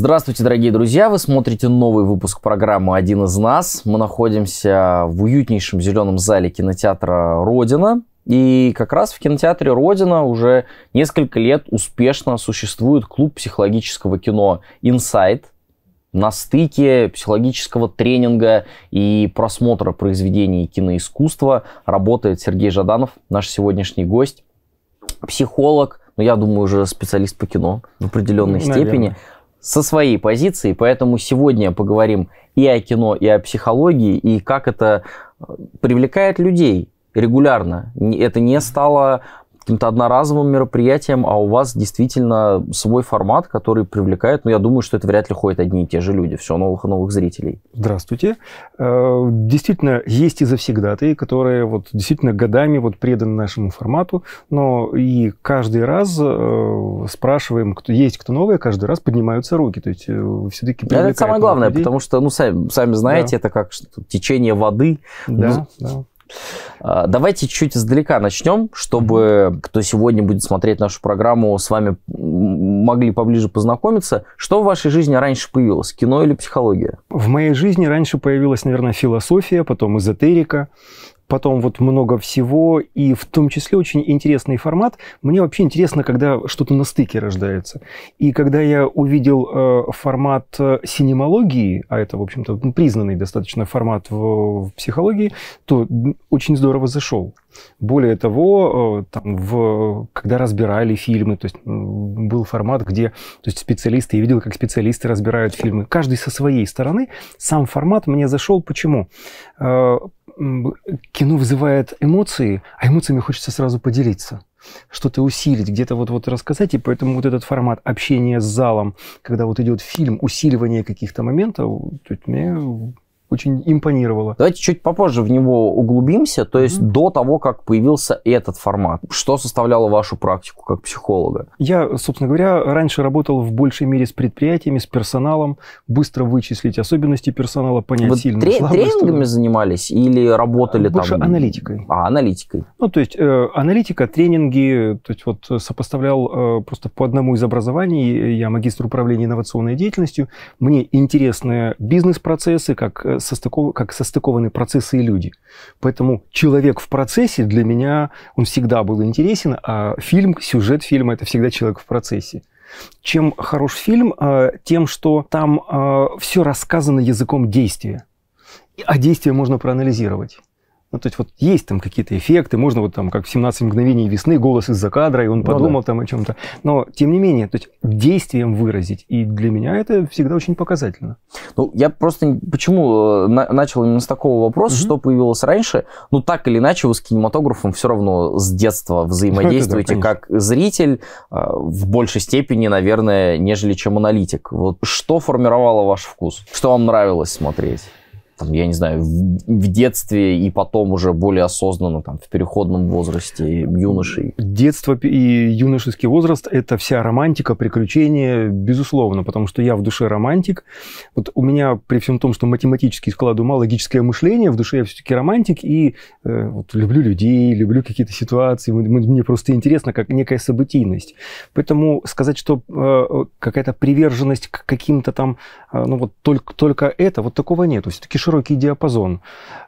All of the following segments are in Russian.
Здравствуйте, дорогие друзья! Вы смотрите новый выпуск программы «Один из нас». Мы находимся в уютнейшем зеленом зале кинотеатра «Родина». И как раз в кинотеатре «Родина» уже несколько лет успешно существует клуб психологического кино «Инсайт», на стыке психологического тренинга и просмотра произведений киноискусства работает Сергей Жаданов, наш сегодняшний гость, психолог, но ну, я думаю, уже специалист по кино в определенной ну, Наверное. степени со своей позиции, поэтому сегодня поговорим и о кино, и о психологии, и как это э, привлекает людей регулярно. Это не стало каким-то одноразовым мероприятием, а у вас действительно свой формат, который привлекает, но ну, я думаю, что это вряд ли ходят одни и те же люди, все новых и новых зрителей. Здравствуйте. Э, действительно, есть и завсегдатые, которые вот действительно годами вот преданы нашему формату, но и каждый раз э, спрашиваем, кто есть, кто новый, а каждый раз поднимаются руки, то есть э, все-таки Это самое главное, людей. потому что, ну, сами, сами знаете, да. это как течение воды. Да, ну, да а, давайте чуть издалека начнем, чтобы кто сегодня будет смотреть нашу программу, с вами могли поближе познакомиться. Что в вашей жизни раньше появилось, кино или психология? В моей жизни раньше появилась, наверное, философия, потом эзотерика потом вот много всего, и в том числе очень интересный формат. Мне вообще интересно, когда что-то на стыке рождается. И когда я увидел э, формат э, синемологии, а это, в общем-то, признанный достаточно формат в, в психологии, то очень здорово зашел. Более того, э, там, в, когда разбирали фильмы, то есть был формат, где то есть специалисты, я видел, как специалисты разбирают фильмы, каждый со своей стороны. Сам формат мне зашел. Почему? Э, кино вызывает эмоции, а эмоциями хочется сразу поделиться что-то усилить, где-то вот-вот рассказать. И поэтому вот этот формат общения с залом, когда вот идет фильм, усиливание каких-то моментов, то есть мне очень импонировало. Давайте чуть попозже в него углубимся, то есть mm-hmm. до того, как появился этот формат. Что составляло вашу практику как психолога? Я, собственно говоря, раньше работал в большей мере с предприятиями, с персоналом, быстро вычислить особенности персонала, понять Вы сильные тре- слабые тренингами стороны. занимались или работали Больше там? Больше аналитикой. А, аналитикой. Ну, то есть э, аналитика, тренинги, то есть вот э, сопоставлял э, просто по одному из образований, я магистр управления инновационной деятельностью, мне интересны бизнес-процессы, как э, состыков... как состыкованы процессы и люди. Поэтому человек в процессе для меня, он всегда был интересен, а фильм, сюжет фильма – это всегда человек в процессе. Чем хорош фильм? А, тем, что там а, все рассказано языком действия. А действие можно проанализировать. Ну, то есть вот есть там какие-то эффекты, можно вот там, как в 17 мгновений весны, голос из-за кадра, и он ну, подумал да. там о чем-то. Но, тем не менее, то есть действием выразить. И для меня это всегда очень показательно. Ну, я просто почему э, начал именно с такого вопроса, угу. что появилось раньше. Ну, так или иначе, вы с кинематографом все равно с детства взаимодействуете да, как зритель э, в большей степени, наверное, нежели чем аналитик. Вот что формировало ваш вкус? Что вам нравилось смотреть? там, я не знаю, в, в детстве и потом уже более осознанно, там, в переходном возрасте, юношей? Детство и юношеский возраст – это вся романтика, приключения, безусловно, потому что я в душе романтик. Вот у меня при всем том, что математический склад ума, логическое мышление, в душе я все-таки романтик и э, вот, люблю людей, люблю какие-то ситуации, мне просто интересно, как некая событийность. Поэтому сказать, что э, какая-то приверженность к каким-то там, э, ну вот только, только это, вот такого нет. Все-таки широкий диапазон.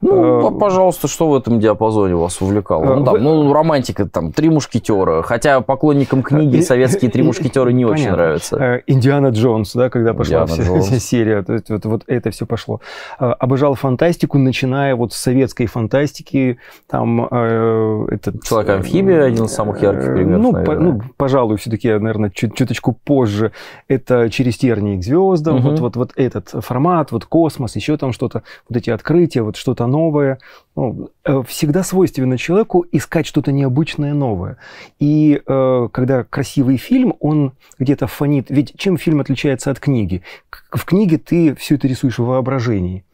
Ну, а, пожалуйста, что в этом диапазоне вас увлекало? А, ну, э, там, вы... ну, романтика, там, «Три мушкетера». Хотя поклонникам э, книги советские «Три мушкетера» не очень нравятся. «Индиана Джонс», да, когда пошла вся, вся серия. То есть, вот, это все пошло. Обожал фантастику, начиная вот с советской фантастики. Там этот... «Человек-амфибия» один из самых ярких примеров, ну, ну пожалуй, все-таки, наверное, чуть, чуточку позже. Это «Через тернии к звездам». Вот, вот, вот этот формат, вот космос, еще там что-то вот эти открытия, вот что-то новое. Ну, э, всегда свойственно человеку искать что-то необычное, новое. И э, когда красивый фильм, он где-то фонит. Ведь чем фильм отличается от книги? В книге ты все это рисуешь в воображении.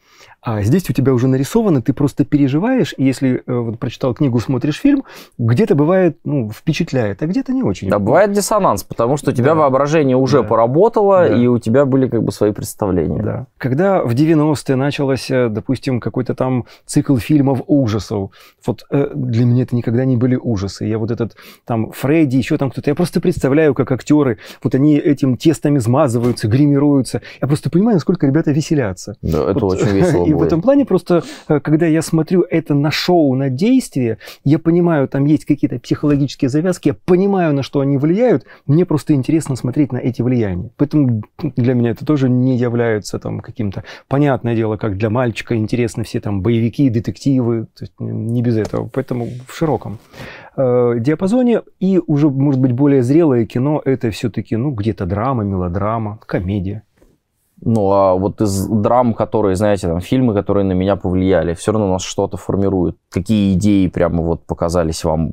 А здесь у тебя уже нарисовано, ты просто переживаешь, и если э, вот, прочитал книгу, смотришь фильм, где-то бывает, ну, впечатляет, а где-то не очень. Да, бывает диссонанс, потому что у тебя да. воображение уже да. поработало, да. и у тебя были как бы свои представления. Да. Когда в 90-е началось, э, допустим, какой-то там цикл фильмов ужасов, вот э, для меня это никогда не были ужасы. Я вот этот там Фредди, еще там кто-то, я просто представляю, как актеры, вот они этим тестом измазываются, гримируются. Я просто понимаю, насколько ребята веселятся. Да, вот, это очень весело И в этом плане просто, э, когда я смотрю это на шоу, на действие, я понимаю, там есть какие-то психологические завязки, я понимаю, на что они влияют, мне просто интересно смотреть на эти влияния. Поэтому для меня это тоже не является там каким-то... Понятное дело, как для мальчика интересны все там боевики, детективы, то есть не без этого, поэтому в широком э, диапазоне. И уже, может быть, более зрелое кино – это все-таки, ну, где-то драма, мелодрама, комедия. Ну, а вот из драм, которые, знаете, там, фильмы, которые на меня повлияли, все равно у нас что-то формируют. Какие идеи прямо вот показались вам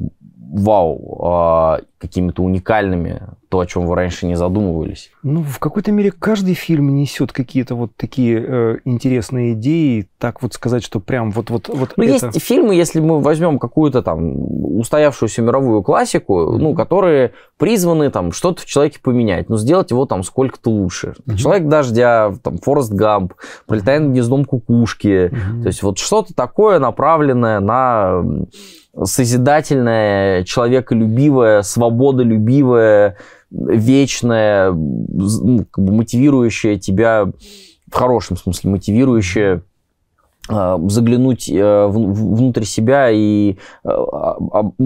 вау, а, какими-то уникальными, то, о чем вы раньше не задумывались? Ну, в какой-то мере каждый фильм несет какие-то вот такие э, интересные идеи, так вот сказать, что прям вот вот вот. Ну, это... есть фильмы, если мы возьмем какую-то там устоявшуюся мировую классику, mm-hmm. ну, которые призваны там что-то в человеке поменять, ну, сделать его там сколько-то лучше. Mm-hmm. Человек дождя, там Форест Гамп, пролетает mm-hmm. гнездом кукушки, mm-hmm. то есть вот что-то такое направленное на созидательная, человеколюбивая, свободолюбивая, вечная, ну, как бы мотивирующая тебя, в хорошем смысле мотивирующая а, заглянуть э, внутрь себя и э, а,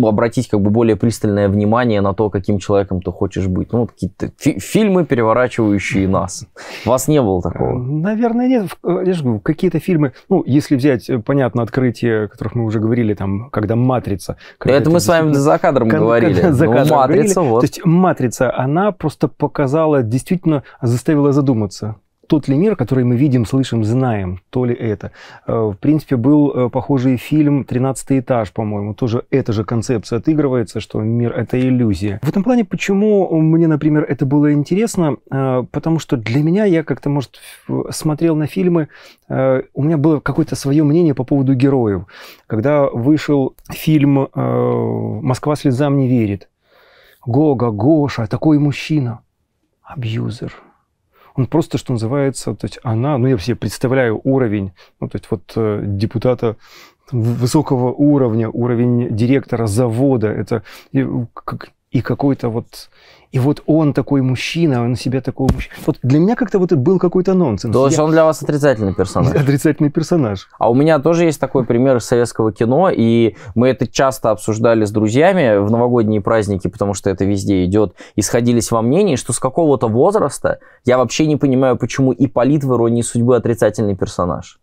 обратить как бы более пристальное внимание на то, каким человеком ты хочешь быть. Ну, вот какие-то фи- фильмы, переворачивающие нас. вас не было такого? Э, наверное, нет. Я какие-то фильмы, ну, если взять, понятно, открытие, о которых мы уже говорили, там, когда «Матрица». Когда это, это мы с вами за кадром когда, говорили. Когда за ну, кадром «Матрица», говорили. вот. То есть «Матрица», она просто показала, действительно заставила задуматься тот ли мир, который мы видим, слышим, знаем, то ли это. Э, в принципе, был э, похожий фильм "Тринадцатый этаж этаж», по-моему, тоже эта же концепция отыгрывается, что мир – это иллюзия. В этом плане, почему мне, например, это было интересно, э, потому что для меня я как-то, может, смотрел на фильмы, у меня было какое-то свое мнение по поводу героев. Когда вышел фильм «Москва слезам не верит», Гога, Гоша, такой мужчина, абьюзер – он просто, что называется, то есть она, ну я себе представляю уровень, ну то есть вот э, депутата высокого уровня, уровень директора завода, это и, как, и какой-то вот и вот он такой мужчина, он себя такой мужчина. Вот для меня как-то вот это был какой-то нонсенс. То есть я... он для вас отрицательный персонаж? Отрицательный персонаж. А у меня тоже есть такой пример из советского кино, и мы это часто обсуждали с друзьями в новогодние праздники, потому что это везде идет, и сходились во мнении, что с какого-то возраста я вообще не понимаю, почему иполит в «Иронии судьбы» отрицательный персонаж.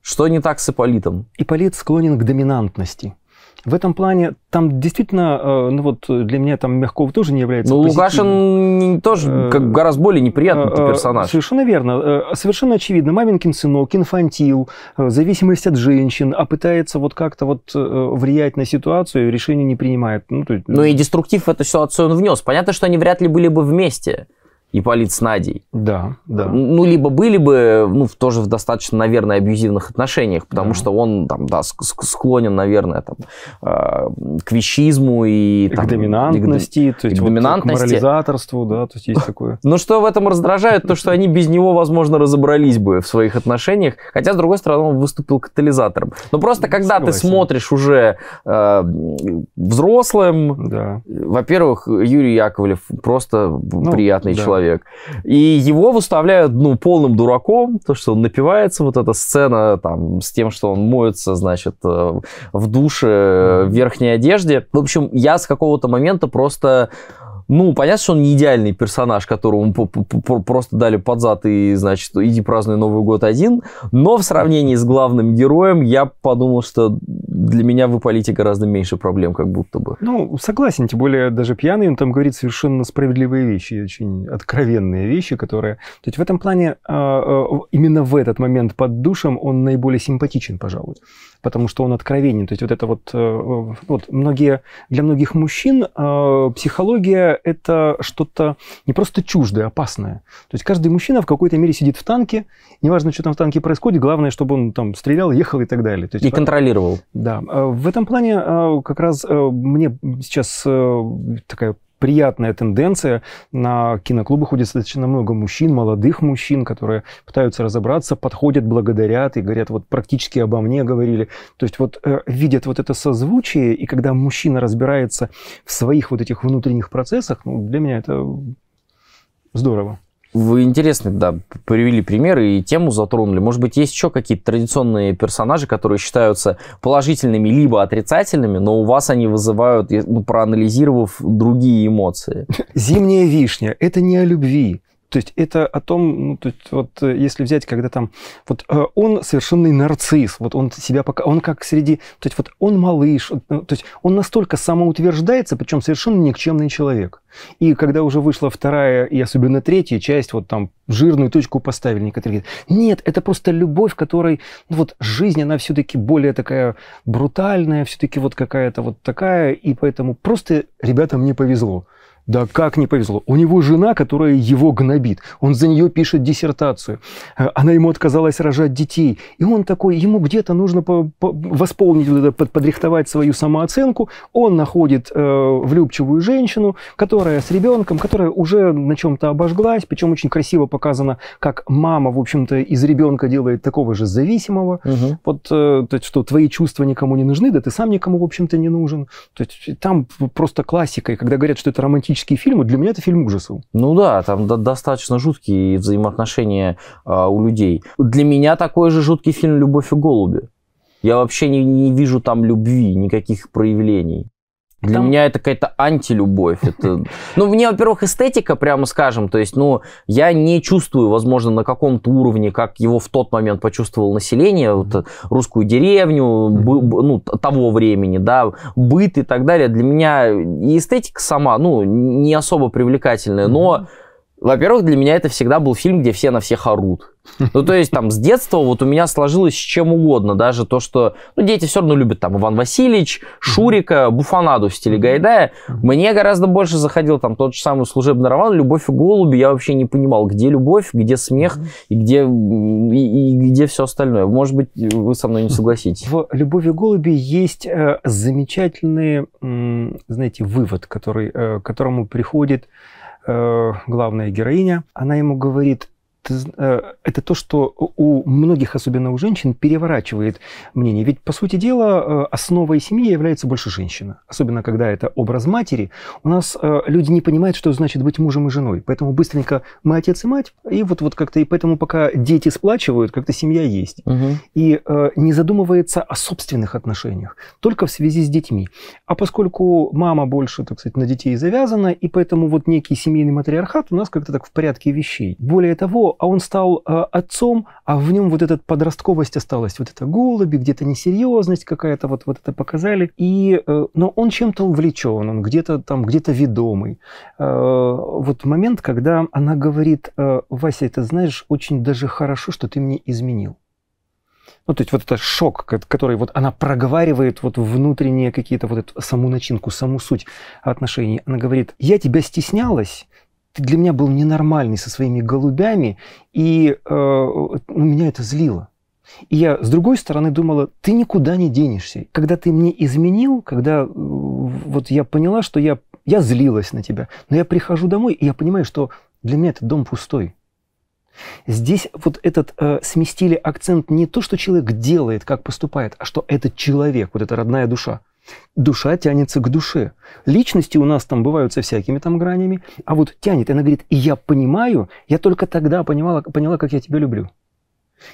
Что не так с иполитом? Иполит склонен к доминантности. В этом плане там действительно, э, ну вот для меня там Мягков тоже не является Ну, Лукашин э, тоже как э, гораздо более неприятный персонаж. Совершенно верно. Совершенно очевидно. Маменькин сынок, инфантил, зависимость от женщин, а пытается вот как-то вот влиять на ситуацию, решение не принимает. Ну, то есть... Ну, ну и деструктив в эту ситуацию он внес. Понятно, что они вряд ли были бы вместе. Ипполит с Надей. Да, да. Ну, либо были бы, ну, тоже в достаточно, наверное, абьюзивных отношениях, потому да. что он, там, да, склонен, наверное, там, а, к вещизму и... Там, к доминантности, и к, то есть к, вот доминантности. к морализаторству, да, то есть есть такое. Ну, что в этом раздражает, то, что они без него, возможно, разобрались бы в своих отношениях, хотя, с другой стороны, он выступил катализатором. Но просто, когда ты смотришь уже а, взрослым, да. во-первых, Юрий Яковлев просто ну, приятный человек, человек. И его выставляют, ну, полным дураком, то, что он напивается, вот эта сцена там с тем, что он моется, значит, э, в душе, э, в верхней одежде. В общем, я с какого-то момента просто ну, понятно, что он не идеальный персонаж, которому просто дали под зад и, значит, иди празднуй Новый год один, но в сравнении с главным героем я подумал, что для меня вы палите гораздо меньше проблем, как будто бы. Ну, согласен, тем более даже пьяный, он там говорит совершенно справедливые вещи, очень откровенные вещи, которые... То есть в этом плане а, а, именно в этот момент под душем он наиболее симпатичен, пожалуй потому что он откровенен. То есть вот это вот, э, вот многие, для многих мужчин э, психология – это что-то не просто чуждое, а опасное. То есть каждый мужчина в какой-то мере сидит в танке, неважно, что там в танке происходит, главное, чтобы он там стрелял, ехал и так далее. То есть, и контролировал. Да. Э, в этом плане как раз мне сейчас такая приятная тенденция. На киноклубах ходит достаточно много мужчин, молодых мужчин, которые пытаются разобраться, подходят, благодарят и говорят, вот практически обо мне говорили. То есть вот э, видят вот это созвучие, и когда мужчина разбирается в своих вот этих внутренних процессах, ну, для меня это здорово. Вы интересно да, привели примеры и тему затронули. Может быть, есть еще какие-то традиционные персонажи, которые считаются положительными либо отрицательными, но у вас они вызывают, ну, проанализировав другие эмоции. Зимняя вишня – это не о любви, то есть это о том, ну, то есть вот э, если взять, когда там, вот э, он совершенный нарцисс, вот он себя пока, он как среди, то есть вот он малыш, ну, то есть он настолько самоутверждается, причем совершенно никчемный человек. И когда уже вышла вторая и особенно третья часть, вот там жирную точку поставили некоторые. Говорят, Нет, это просто любовь, которой, ну вот жизнь, она все-таки более такая брутальная, все-таки вот какая-то вот такая, и поэтому просто ребятам не повезло. Да как не повезло. У него жена, которая его гнобит. Он за нее пишет диссертацию. Э, она ему отказалась рожать детей. И он такой, ему где-то нужно по, по, восполнить, вот это, под, подрихтовать свою самооценку. Он находит э, влюбчивую женщину, которая с ребенком, которая уже на чем-то обожглась. Причем очень красиво показано, как мама, в общем-то, из ребенка делает такого же зависимого. Угу. Вот, э, то что твои чувства никому не нужны, да ты сам никому, в общем-то, не нужен. То есть, там просто классика. И когда говорят, что это романтический фантастические фильмы, для меня это фильм ужасов. Ну да, там достаточно жуткие взаимоотношения а, у людей. Для меня такой же жуткий фильм «Любовь и голуби». Я вообще не, не вижу там любви, никаких проявлений. Для меня это какая-то антилюбовь. Это... Ну, мне, во-первых, эстетика, прямо скажем, то есть, ну, я не чувствую, возможно, на каком-то уровне, как его в тот момент почувствовал население, вот, э, русскую деревню, б, ну, того времени, да, быт и так далее. Для меня и эстетика сама, ну, не особо привлекательная, но... Во-первых, для меня это всегда был фильм, где все на всех орут. Ну, то есть, там, с детства вот у меня сложилось с чем угодно. Даже то, что... Ну, дети все равно любят, там, Иван Васильевич, Шурика, Буфанаду в стиле Гайдая. Мне гораздо больше заходил, там, тот же самый служебный роман «Любовь и голуби». Я вообще не понимал, где любовь, где смех и где, и, и где все остальное. Может быть, вы со мной не согласитесь. В «Любовь и голуби» есть э, замечательный, э, знаете, вывод, который, э, к которому приходит... Э, главная героиня, она ему говорит, Э, это то, что у многих, особенно у женщин, переворачивает мнение. Ведь, по сути дела, э, основой семьи является больше женщина. Особенно, когда это образ матери. У нас э, люди не понимают, что значит быть мужем и женой. Поэтому быстренько мы отец и мать, и вот, вот как-то, и поэтому пока дети сплачивают, как-то семья есть. Угу. И не задумывается о собственных отношениях, только в связи с детьми. А поскольку мама больше, так сказать, на детей завязана, и поэтому вот некий семейный матриархат у нас как-то так в порядке вещей. Более того, а он стал э, отцом, а в нем вот эта подростковость осталась, вот это голуби, где-то несерьезность какая-то, вот, вот это показали. И, э, но он чем-то увлечен, он где-то там, где-то ведомый. Э, вот момент, когда она говорит, э, Вася, это знаешь, очень даже хорошо, что ты мне изменил. Ну, то есть вот этот шок, который вот она проговаривает вот внутренние какие-то вот эту саму начинку, саму суть отношений. Она говорит, я тебя стеснялась, ты для меня был ненормальный со своими голубями, и э, ну, меня это злило. И я, с другой стороны, думала, ты никуда не денешься. Когда ты мне изменил, когда э, вот я поняла, что я, я злилась на тебя, но я прихожу домой, и я понимаю, что для меня этот дом пустой. Здесь вот этот э, сместили акцент не то, что человек делает, как поступает, а что этот человек, вот эта родная душа – Душа тянется к душе. Личности у нас там бывают со всякими там гранями, а вот тянет. И она говорит, и я понимаю, я только тогда понимала, поняла, как я тебя люблю.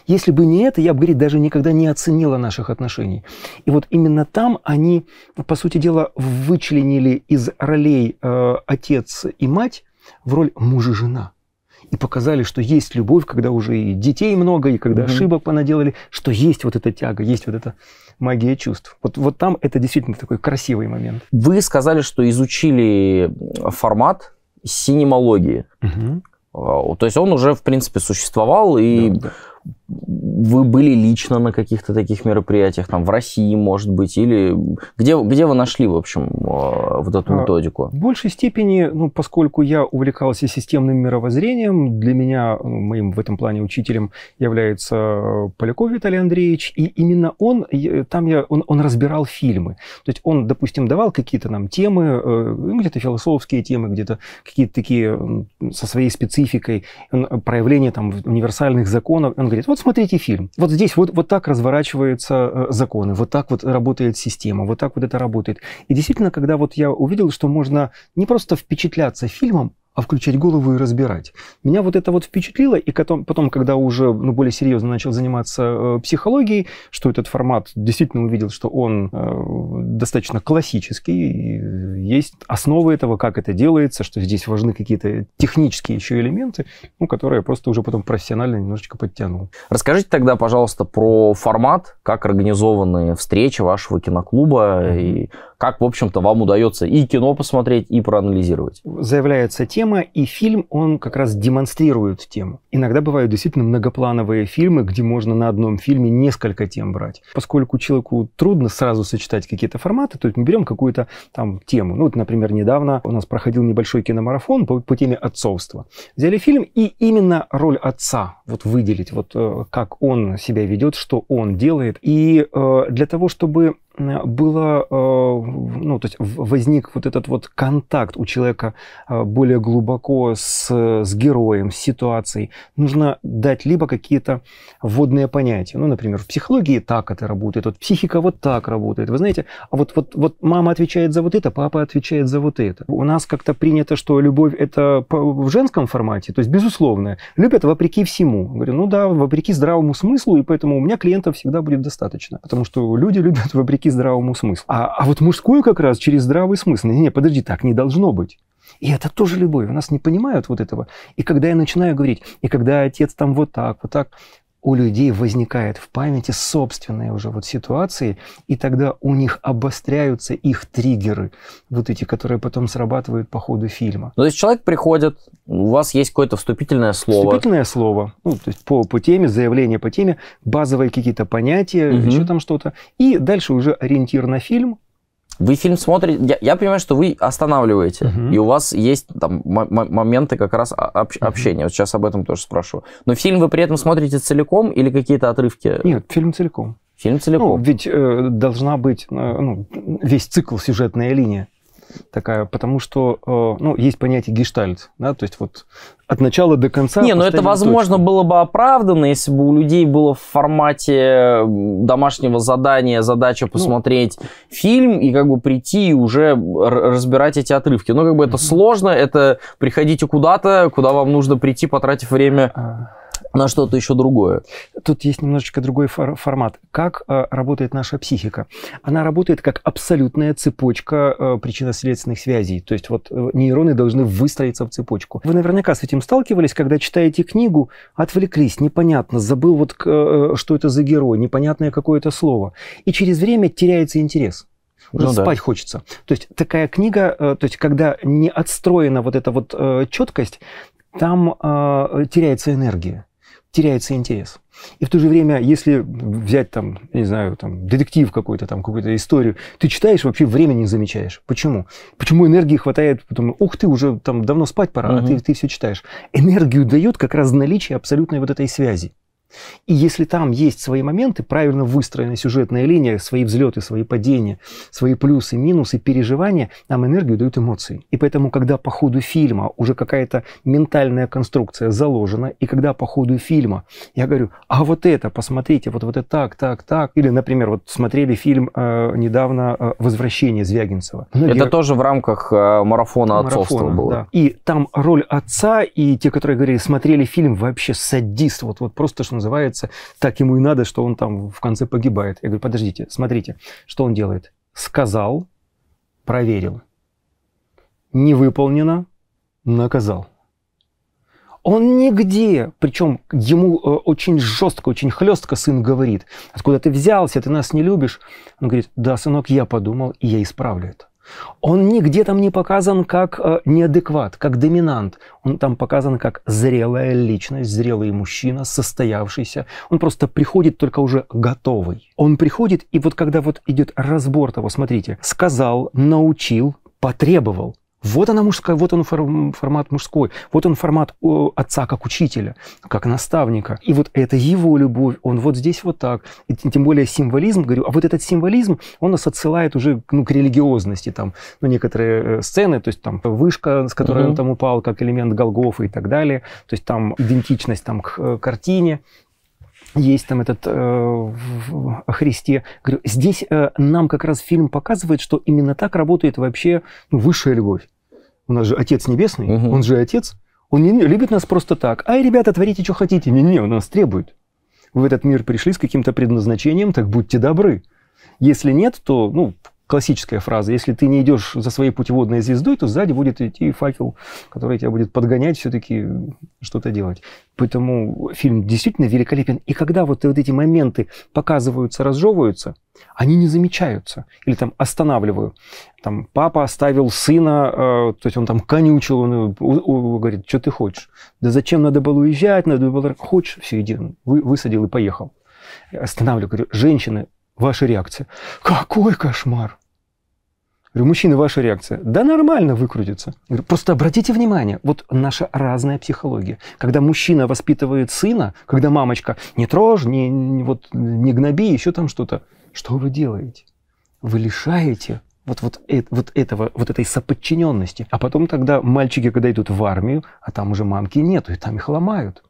Если бы не это, я бы, говорит, даже никогда не оценила наших отношений. И вот именно там они, по сути дела, вычленили из ролей э, отец и мать в роль муж и жена. И показали, что есть любовь, когда уже и детей много, и когда mm-hmm. ошибок понаделали, что есть вот эта тяга, есть вот это магия чувств. Вот, вот там это действительно такой красивый момент. Вы сказали, что изучили формат синемологии. Угу. То есть он уже, в принципе, существовал, и да, да вы были лично на каких-то таких мероприятиях, там, в России, может быть, или где, где вы нашли, в общем, э, вот эту а, методику? В большей степени, ну, поскольку я увлекался системным мировоззрением, для меня, ну, моим в этом плане учителем является э, Поляков Виталий Андреевич, и именно он, там я, он, он разбирал фильмы. То есть он, допустим, давал какие-то нам темы, э, ну, где-то философские темы, где-то какие-то такие со своей спецификой, проявление там универсальных законов, он говорит, вот смотрите фильм, вот здесь вот, вот так разворачиваются э, законы, вот так вот работает система, вот так вот это работает. И действительно, когда вот я увидел, что можно не просто впечатляться фильмом, а включать голову и разбирать. Меня вот это вот впечатлило, и потом, потом когда уже ну, более серьезно начал заниматься э, психологией, что этот формат действительно увидел, что он э, достаточно классический, есть основы этого, как это делается, что здесь важны какие-то технические еще элементы, ну, которые я просто уже потом профессионально немножечко подтянул. Расскажите тогда, пожалуйста, про формат, как организованы встречи вашего киноклуба mm-hmm. и как, в общем-то, вам удается и кино посмотреть, и проанализировать. Заявляется тема, и фильм, он как раз демонстрирует тему. Иногда бывают действительно многоплановые фильмы, где можно на одном фильме несколько тем брать. Поскольку человеку трудно сразу сочетать какие-то форматы, то есть мы берем какую-то там тему. Ну, вот, например, недавно у нас проходил небольшой киномарафон по, по теме отцовства. Взяли фильм и именно роль отца вот выделить, вот э, как он себя ведет, что он делает. И э, для того, чтобы Э, было, э, ну, то есть возник вот этот вот контакт у человека э, более глубоко с, с героем, с ситуацией. Нужно дать либо какие-то вводные понятия. Ну, например, в психологии так это работает, вот психика вот так работает. Вы знаете, а вот, вот, вот мама отвечает за вот это, папа отвечает за вот это. У нас как-то принято, что любовь это в женском формате, то есть безусловно. Любят вопреки всему. Говорю, ну да, вопреки здравому смыслу, и поэтому у меня клиентов всегда будет достаточно. Потому что люди любят вопреки здравому смыслу. А, а вот мужскую как раз через здравый смысл. Не, не, подожди, так не должно быть. И это тоже любовь. У нас не понимают вот этого. И когда я начинаю говорить, и когда отец там вот так, вот так, у людей возникает в памяти собственные уже вот ситуации, и тогда у них обостряются их триггеры, вот эти, которые потом срабатывают по ходу фильма. Ну, то есть человек приходит, у вас есть какое-то вступительное слово. Вступительное слово, ну, то есть по, по теме, заявление по теме, базовые какие-то понятия, угу. еще там что-то, и дальше уже ориентир на фильм, вы фильм смотрите, я, я понимаю, что вы останавливаете, uh-huh. и у вас есть там моменты как раз общ- uh-huh. общения. Вот сейчас об этом тоже спрашиваю. Но фильм вы при этом смотрите целиком или какие-то отрывки? Нет, фильм целиком. Фильм целиком. Ну, ведь э, должна быть э, ну, весь цикл сюжетная линия такая, потому что, э, ну, есть понятие гештальт, да, то есть вот от начала до конца. Не, но ну, это, возможно, точку. было бы оправдано, если бы у людей было в формате домашнего задания задача ну. посмотреть ну, фильм и как бы прийти и уже разбирать эти отрывки. Но как бы это сложно, это приходите куда-то, куда вам нужно прийти, потратив время а, на что-то еще другое. Тут есть немножечко другой фор- формат. Как э, работает наша психика? Она работает как абсолютная цепочка э, причинно-следственных связей. То есть вот э, нейроны должны выстроиться в цепочку. Вы наверняка с этим сталкивались, когда читаете книгу, отвлеклись, непонятно, забыл вот э, что это за герой, непонятное какое-то слово. И через время теряется интерес уже ну, спать да. хочется. То есть такая книга, э, то есть когда не отстроена вот эта вот э, четкость, там э, теряется энергия, теряется интерес. И в то же время, если взять там, не знаю, там, детектив какой-то, там, какую-то историю, ты читаешь, вообще времени не замечаешь. Почему? Почему энергии хватает, потом, ух ты, уже там давно спать пора, угу. а ты, ты все читаешь. Энергию дает как раз наличие абсолютной вот этой связи. И если там есть свои моменты, правильно выстроенная сюжетная линия, свои взлеты, свои падения, свои плюсы, минусы, переживания, нам энергию дают эмоции. И поэтому, когда по ходу фильма уже какая-то ментальная конструкция заложена, и когда по ходу фильма я говорю, а вот это, посмотрите, вот, вот это так, так, так. Или, например, вот смотрели фильм э, недавно э, «Возвращение» Звягинцева. Многие... Это тоже в рамках э, марафона отцовства марафона, было. Да. И там роль отца, и те, которые говорили, смотрели фильм вообще садист, вот, вот просто, что называется, так ему и надо, что он там в конце погибает. Я говорю, подождите, смотрите, что он делает. Сказал, проверил. Не выполнено, наказал. Он нигде, причем ему э, очень жестко, очень хлестко сын говорит, откуда ты взялся, ты нас не любишь. Он говорит, да, сынок, я подумал, и я исправлю это. Он нигде там не показан как э, неадекват, как доминант. Он там показан как зрелая личность, зрелый мужчина, состоявшийся. Он просто приходит только уже готовый. Он приходит, и вот когда вот идет разбор того, смотрите, сказал, научил, потребовал. Вот она мужская, вот он формат мужской, вот он формат отца как учителя, как наставника. И вот это его любовь, он вот здесь вот так. И тем более символизм, говорю, а вот этот символизм, он нас отсылает уже ну, к религиозности. Там, ну, некоторые э, сцены, то есть там вышка, с которой угу. он там упал, как элемент Голгофа и так далее. То есть там идентичность там, к э, картине есть там этот э, о Христе. Говорю, здесь э, нам как раз фильм показывает, что именно так работает вообще ну, высшая любовь. У нас же Отец Небесный, угу. он же Отец, он не, любит нас просто так. Ай, ребята, творите, что хотите. Не-не, он нас требует. Вы в этот мир пришли с каким-то предназначением, так будьте добры. Если нет, то ну, классическая фраза. Если ты не идешь за своей путеводной звездой, то сзади будет идти факел, который тебя будет подгонять все-таки что-то делать. Поэтому фильм действительно великолепен. И когда вот, вот эти моменты показываются, разжевываются, они не замечаются. Или там останавливаю. Там папа оставил сына, э, то есть он там конючил, он говорит, что ты хочешь? Да зачем надо было уезжать, надо было... Хочешь, все, иди, вы, высадил и поехал. останавливаю, говорю, женщины, ваша реакция. Какой кошмар! Говорю, мужчина, ваша реакция? Да нормально выкрутится. Говорю, просто обратите внимание, вот наша разная психология. Когда мужчина воспитывает сына, когда мамочка не трожь, не, не, вот, не гноби, еще там что-то. Что вы делаете? Вы лишаете вот, вот, э, вот, этого, вот этой соподчиненности. А потом тогда мальчики, когда идут в армию, а там уже мамки нету, и там их ломают.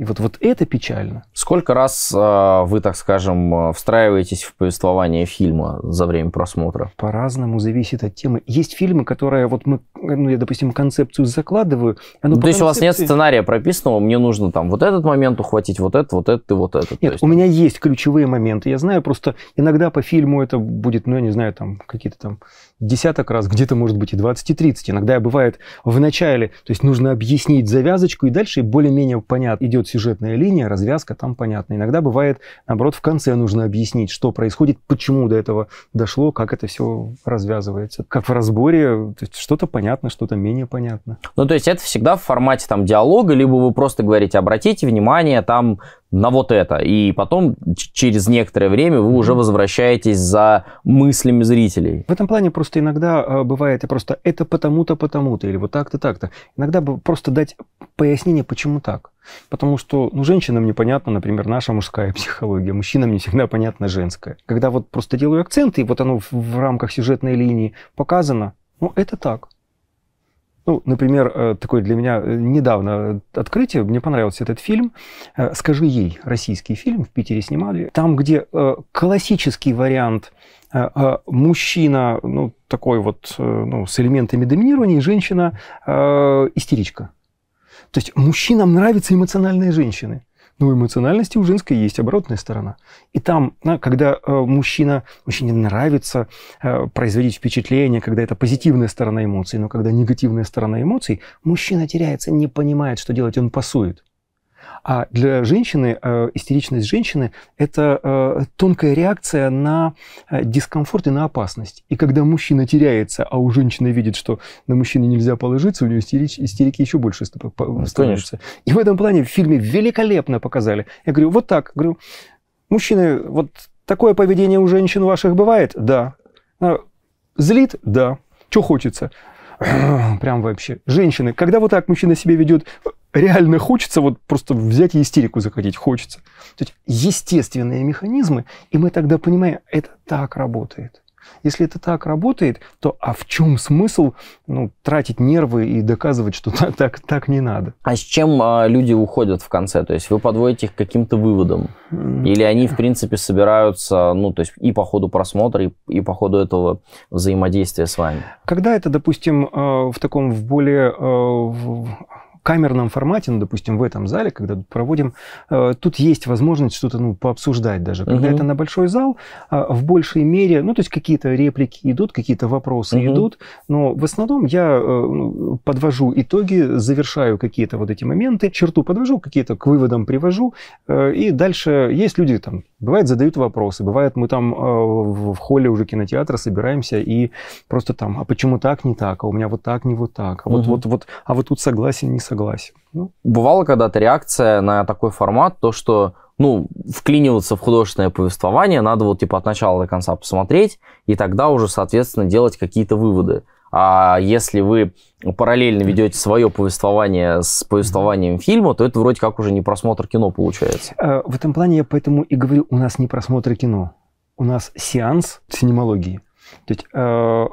И вот, вот это печально. Сколько раз э, вы, так скажем, э, встраиваетесь в повествование фильма за время просмотра? По-разному зависит от темы. Есть фильмы, которые вот мы, ну, я, допустим, концепцию закладываю. Ну, то есть у вас нет сценария прописанного, мне нужно там вот этот момент ухватить, вот этот, вот этот и вот этот. Нет, есть... у меня есть ключевые моменты. Я знаю, просто иногда по фильму это будет, ну, я не знаю, там какие-то там десяток раз, где-то может быть и 20, и 30. Иногда бывает в начале, то есть нужно объяснить завязочку, и дальше более-менее понятно. Идет сюжетная линия, развязка там понятна. Иногда бывает, наоборот, в конце нужно объяснить, что происходит, почему до этого дошло, как это все развязывается. Как в разборе, то есть что-то понятно, что-то менее понятно. Ну, то есть это всегда в формате там диалога, либо вы просто говорите, обратите внимание, там на вот это. И потом через некоторое время вы уже возвращаетесь за мыслями зрителей. В этом плане просто иногда а, бывает просто это потому-то, потому-то, или вот так-то, так-то. Иногда просто дать пояснение, почему так. Потому что ну, женщинам непонятно, например, наша мужская психология, мужчинам не всегда понятна женская. Когда вот просто делаю акцент, и вот оно в, в рамках сюжетной линии показано, ну это так. Ну, например, э, такое для меня э, недавно э, открытие, мне понравился этот фильм «Скажи ей», российский фильм, в Питере снимали, там, где классический вариант мужчина, ну, такой вот, ну, с элементами доминирования, и женщина истеричка. То есть мужчинам нравятся эмоциональные женщины. Но у эмоциональности у женской есть оборотная сторона. И там, когда э, мужчина, мужчине нравится э, производить впечатление, когда это позитивная сторона эмоций, но когда негативная сторона эмоций, мужчина теряется, не понимает, что делать, он пасует. А для женщины, э, истеричность женщины – это э, тонкая реакция на э, дискомфорт и на опасность. И когда мужчина теряется, а у женщины видит, что на мужчине нельзя положиться, у нее истерич, истерики еще больше ну, становятся. И в этом плане в фильме великолепно показали. Я говорю, вот так. Говорю, мужчины, вот такое поведение у женщин ваших бывает? Да. Злит? Да. Что хочется? Прям вообще. Женщины, когда вот так мужчина себя ведет, реально хочется вот просто взять и истерику захотеть, хочется. То есть естественные механизмы, и мы тогда понимаем, это так работает. Если это так работает, то а в чем смысл ну, тратить нервы и доказывать, что так, так, так не надо? А с чем а, люди уходят в конце? То есть вы подводите их к каким-то выводам? Или они, в принципе, собираются ну, то есть и по ходу просмотра, и, и по ходу этого взаимодействия с вами? Когда это, допустим, а, в таком в более а, в камерном формате, ну, допустим, в этом зале, когда проводим, э, тут есть возможность что-то, ну, пообсуждать даже. Когда угу. это на большой зал, э, в большей мере, ну, то есть какие-то реплики идут, какие-то вопросы угу. идут, но в основном я э, ну, подвожу итоги, завершаю какие-то вот эти моменты, черту подвожу, какие-то к выводам привожу, и дальше есть люди там, бывает, задают вопросы, бывает, мы там в холле уже кинотеатра собираемся и просто там, а почему так, не так, а у меня вот так, не вот так, а вот, угу. вот, вот, а вот тут согласен, не согласен согласен. Ну. Бывала когда-то реакция на такой формат, то, что ну, вклиниваться в художественное повествование, надо вот типа от начала до конца посмотреть, и тогда уже, соответственно, делать какие-то выводы. А если вы параллельно ведете свое повествование с повествованием фильма, то это вроде как уже не просмотр кино получается. Э, в этом плане я поэтому и говорю, у нас не просмотр кино, у нас сеанс синемологии. То есть э,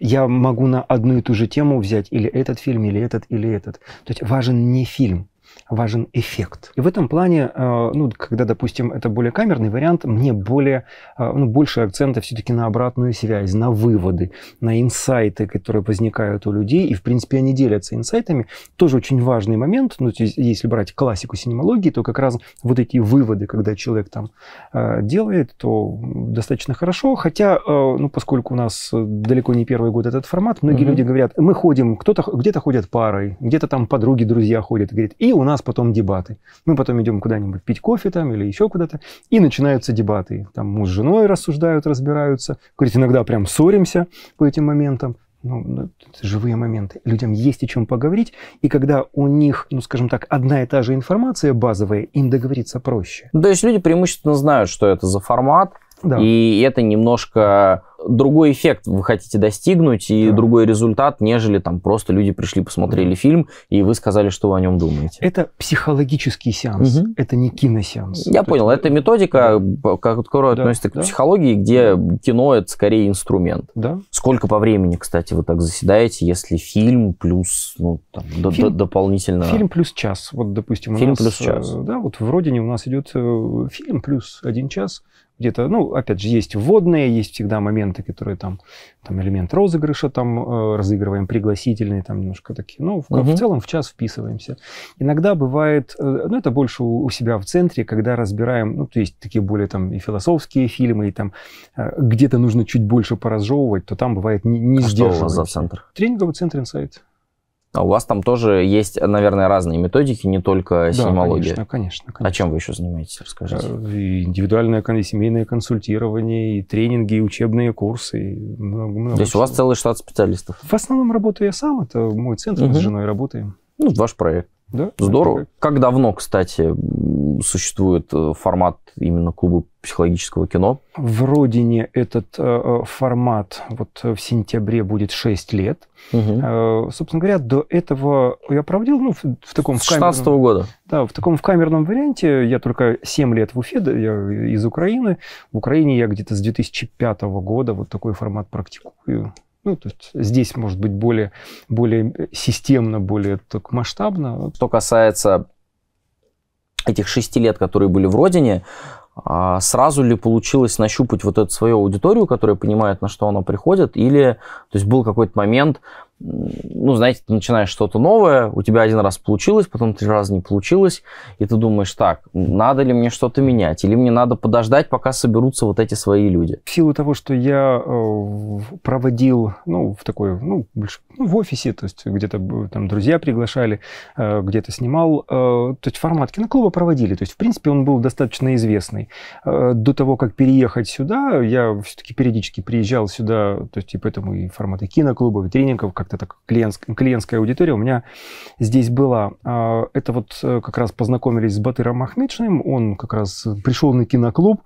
я могу на одну и ту же тему взять или этот фильм, или этот, или этот. То есть важен не фильм, важен эффект. И в этом плане, э, ну, когда, допустим, это более камерный вариант, мне более, э, ну, больше акцента все-таки на обратную связь, на выводы, на инсайты, которые возникают у людей, и, в принципе, они делятся инсайтами. Тоже очень важный момент, ну, если брать классику синемологии, то как раз вот эти выводы, когда человек там э, делает, то достаточно хорошо, хотя, ну, поскольку у нас далеко не первый год этот формат, многие mm-hmm. люди говорят, мы ходим, кто-то где-то ходят парой, где-то там подруги, друзья ходят, говорит, и у нас потом дебаты. Мы потом идем куда-нибудь пить кофе там или еще куда-то, и начинаются дебаты. Там муж с женой рассуждают, разбираются. Говорит, иногда прям ссоримся по этим моментам. Ну, ну, это живые моменты. Людям есть о чем поговорить, и когда у них, ну, скажем так, одна и та же информация базовая, им договориться проще. То есть люди преимущественно знают, что это за формат, да. И это немножко другой эффект вы хотите достигнуть и да. другой результат, нежели там просто люди пришли, посмотрели да. фильм, и вы сказали, что вы о нем думаете. Это психологический сеанс, угу. это не киносеанс. Я То понял, есть... это методика, да. которая да. относится к да. психологии, где да. кино это скорее инструмент. Да. Сколько по времени, кстати, вы так заседаете, если фильм плюс, ну, там, фильм, дополнительно... Фильм плюс час, вот, допустим, у нас... Фильм плюс час. Э, да, вот в Родине у нас идет э, фильм плюс один час, где-то, ну, опять же, есть вводные, есть всегда моменты, которые там, там элемент розыгрыша там э, разыгрываем, пригласительные там немножко такие, ну, в, угу. в целом в час вписываемся. Иногда бывает, э, ну, это больше у, у себя в центре, когда разбираем, ну, то есть такие более там и философские фильмы, и там э, где-то нужно чуть больше поразжевывать, то там бывает не, не а что у вас за центр? Тренинговый центр «Инсайт». А у вас там тоже есть, наверное, разные методики, не только синемология. Да, конечно, конечно, конечно. А чем вы еще занимаетесь, расскажите? Э, индивидуальное семейное консультирование, и тренинги, и учебные курсы. И много, много То есть всего. у вас целый штат специалистов? В основном работаю я сам, это мой центр, угу. мы с женой работаем. Ну, ваш проект. Да? Здорово. Как? как давно, кстати, существует э, формат именно клуба психологического кино? В Родине этот э, э, формат вот в сентябре будет 6 лет. Угу. собственно говоря, до этого я проводил ну, в, в таком... С 16 года? Да, в таком в камерном варианте. Я только 7 лет в Уфе, я из Украины. В Украине я где-то с 2005 года вот такой формат практикую. Ну, то есть здесь может быть более, более э, системно, более так, масштабно. Что касается этих шести лет, которые были в родине, а сразу ли получилось нащупать вот эту свою аудиторию, которая понимает, на что она приходит, или то есть был какой-то момент, ну, знаете, ты начинаешь что-то новое, у тебя один раз получилось, потом три раза не получилось, и ты думаешь, так, надо ли мне что-то менять, или мне надо подождать, пока соберутся вот эти свои люди. В силу того, что я э, проводил, ну, в такой, ну, больш... ну в офисе, то есть где-то там друзья приглашали, э, где-то снимал, э, то есть формат киноклуба ну, проводили, то есть, в принципе, он был достаточно известный. До того, как переехать сюда, я все-таки периодически приезжал сюда, то есть, и поэтому и форматы киноклубов, и тренингов, как как-то так клиентск, клиентская аудитория у меня здесь была. А, это вот э, как раз познакомились с Батыром Махмедшиным, он как раз пришел на киноклуб,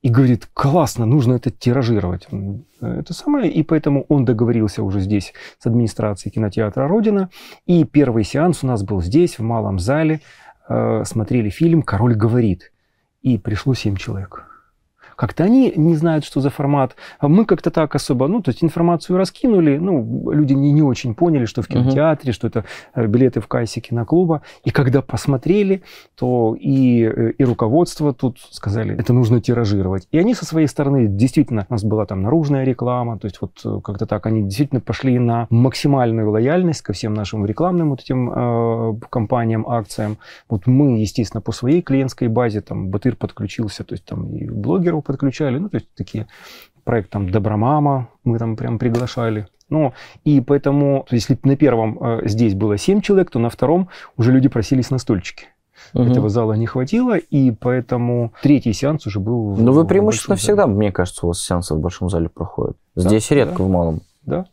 и говорит, классно, нужно это тиражировать. Э, это самое, и поэтому он договорился уже здесь с администрацией кинотеатра «Родина». И первый сеанс у нас был здесь, в малом зале. Э, смотрели фильм «Король говорит». И пришло семь человек. Как-то они не знают, что за формат. Мы как-то так особо, ну, то есть информацию раскинули, ну, люди не, не очень поняли, что в кинотеатре, угу. что это э, билеты в кассе киноклуба. И когда посмотрели, то и, э, и руководство тут сказали, это нужно тиражировать. И они со своей стороны действительно, у нас была там наружная реклама, то есть вот э, как-то так они действительно пошли на максимальную лояльность ко всем нашим рекламным вот этим э, компаниям, акциям. Вот мы, естественно, по своей клиентской базе, там, Батыр подключился, то есть там и блогеров подключали, ну, то есть такие проект там Добромама, мы там прям приглашали. Ну, и поэтому, если на первом э, здесь было 7 человек, то на втором уже люди просились на стульчики. Угу. Этого зала не хватило, и поэтому третий сеанс уже был... Ну, вы преимущественно всегда, мне кажется, у вас сеансы в большом зале проходят. Здесь да, редко да. в малом. Да,